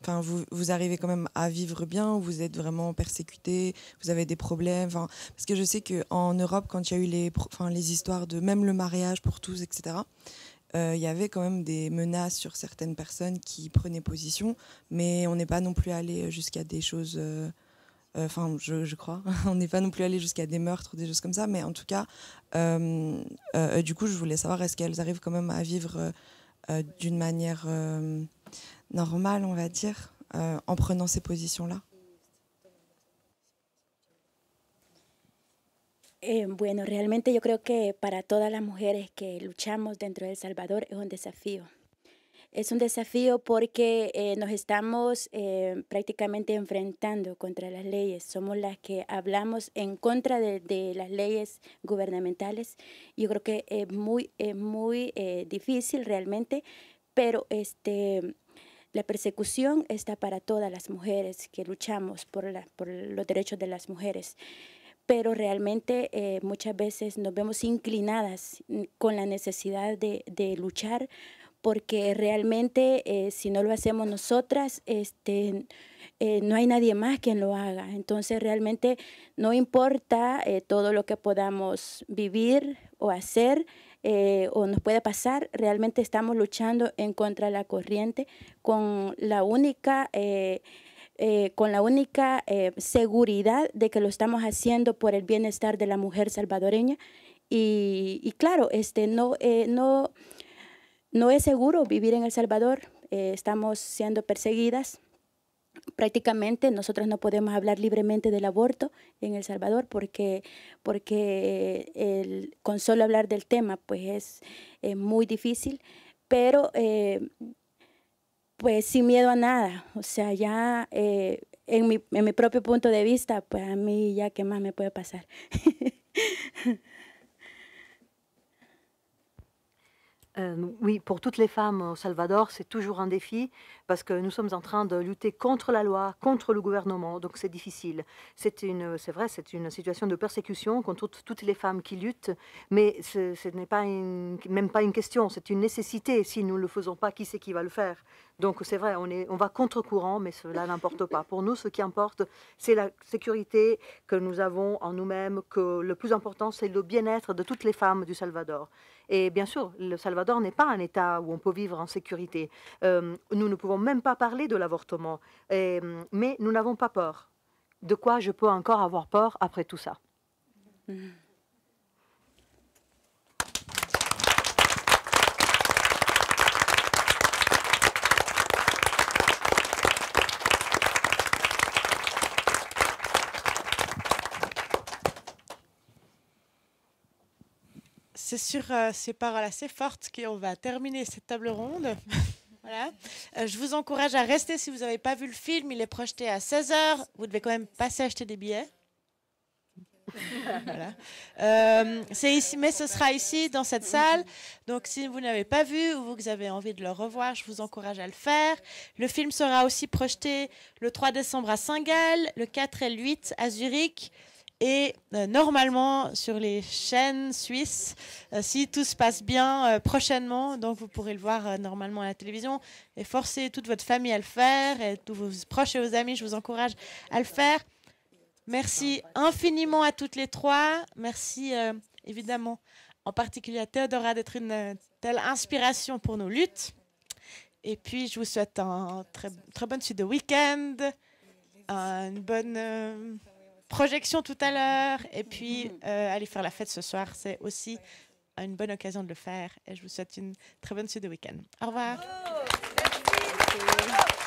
Enfin, vous, vous, arrivez quand même à vivre bien, vous êtes vraiment persécuté, vous avez des problèmes. Enfin, parce que je sais qu'en Europe, quand il y a eu les, enfin, les histoires de même le mariage pour tous, etc., euh, il y avait quand même des menaces sur certaines personnes qui prenaient position, mais on n'est pas non plus allé jusqu'à des choses. Euh, euh, enfin je, je, crois, on n'est pas non plus allé jusqu'à des meurtres, des choses comme ça, mais en tout cas, du coup, je voulais savoir est-ce qu'elles arrivent quand même à vivre d'une manière normal, on va decir, euh, en prenant esas posiciones? là eh, bueno, realmente yo creo que para todas las mujeres que luchamos dentro de El Salvador es un desafío. Es un desafío porque eh, nos estamos eh, prácticamente enfrentando contra las leyes. Somos las que hablamos en contra de, las leyes gubernamentales. Yo creo que es muy, es muy difícil realmente, pero este, la persecución está para todas las mujeres que luchamos por, por los derechos de las mujeres, pero realmente eh, muchas veces nos vemos inclinadas con la necesidad de, luchar porque realmente eh, si no lo hacemos nosotras, este, eh, no hay nadie más quien lo haga. Entonces realmente no importa todo lo que podamos vivir o hacer, eh, o nos puede pasar, realmente estamos luchando en contra de la corriente con la única... Eh, eh, con la única seguridad de que lo estamos haciendo por el bienestar de la mujer salvadoreña y, y claro este no no no es seguro vivir en el Salvador estamos siendo perseguidas prácticamente nosotros no podemos hablar libremente del aborto en El Salvador porque, porque con solo hablar del tema pues es, muy difícil, pero eh, pues sin miedo a nada, o sea, ya eh, en, mi, en mi propio punto de vista, pues a mí ya qué más me puede pasar. Euh, oui, pour toutes les femmes au Salvador, c'est toujours un défi parce que nous sommes en train de lutter contre la loi, contre le gouvernement, donc c'est difficile. C'est vrai, c'est une situation de persécution contre toutes, les femmes qui luttent, mais ce, n'est même pas une question, c'est une nécessité. Si nous ne le faisons pas, qui c'est qui va le faire Donc c'est vrai, on, on va contre courant, mais cela n'importe pas. Pour nous, ce qui importe, c'est la sécurité que nous avons en nous-mêmes, que le plus important, c'est le bien-être de toutes les femmes du Salvador. Et bien sûr, le Salvador n'est pas un État où on peut vivre en sécurité. Euh, nous ne pouvons même pas parler de l'avortement. Mais nous n'avons pas peur. De quoi je peux encore avoir peur après tout ça mm. C'est sur euh, ces paroles assez fortes qu'on va terminer cette table ronde. voilà. Euh, je vous encourage à rester si vous n'avez pas vu le film. Il est projeté à 16h. Vous devez quand même passer acheter des billets. Euh, c'est ici, mais ce sera ici, dans cette salle. Donc, si vous n'avez pas vu ou vous avez envie de le revoir, je vous encourage à le faire. Le film sera aussi projeté le 3 décembre à Saint-Gall, le 4 et le 8 à Zurich, et euh, normalement, sur les chaînes suisses, euh, si tout se passe bien euh, prochainement, donc vous pourrez le voir normalement à la télévision, et forcez toute votre famille à le faire, et tous vos proches et vos amis, je vous encourage à le faire. Merci infiniment à toutes les trois. Merci évidemment en particulier à Théodora d'être une telle inspiration pour nos luttes. Et puis, je vous souhaite un très, très bonne suite de week-end, une bonne projection tout à l'heure. Et mm-hmm. puis, euh, aller faire la fête ce soir, c'est aussi une bonne occasion de le faire. Et je vous souhaite une très bonne suite de week-end. Au revoir. Oh,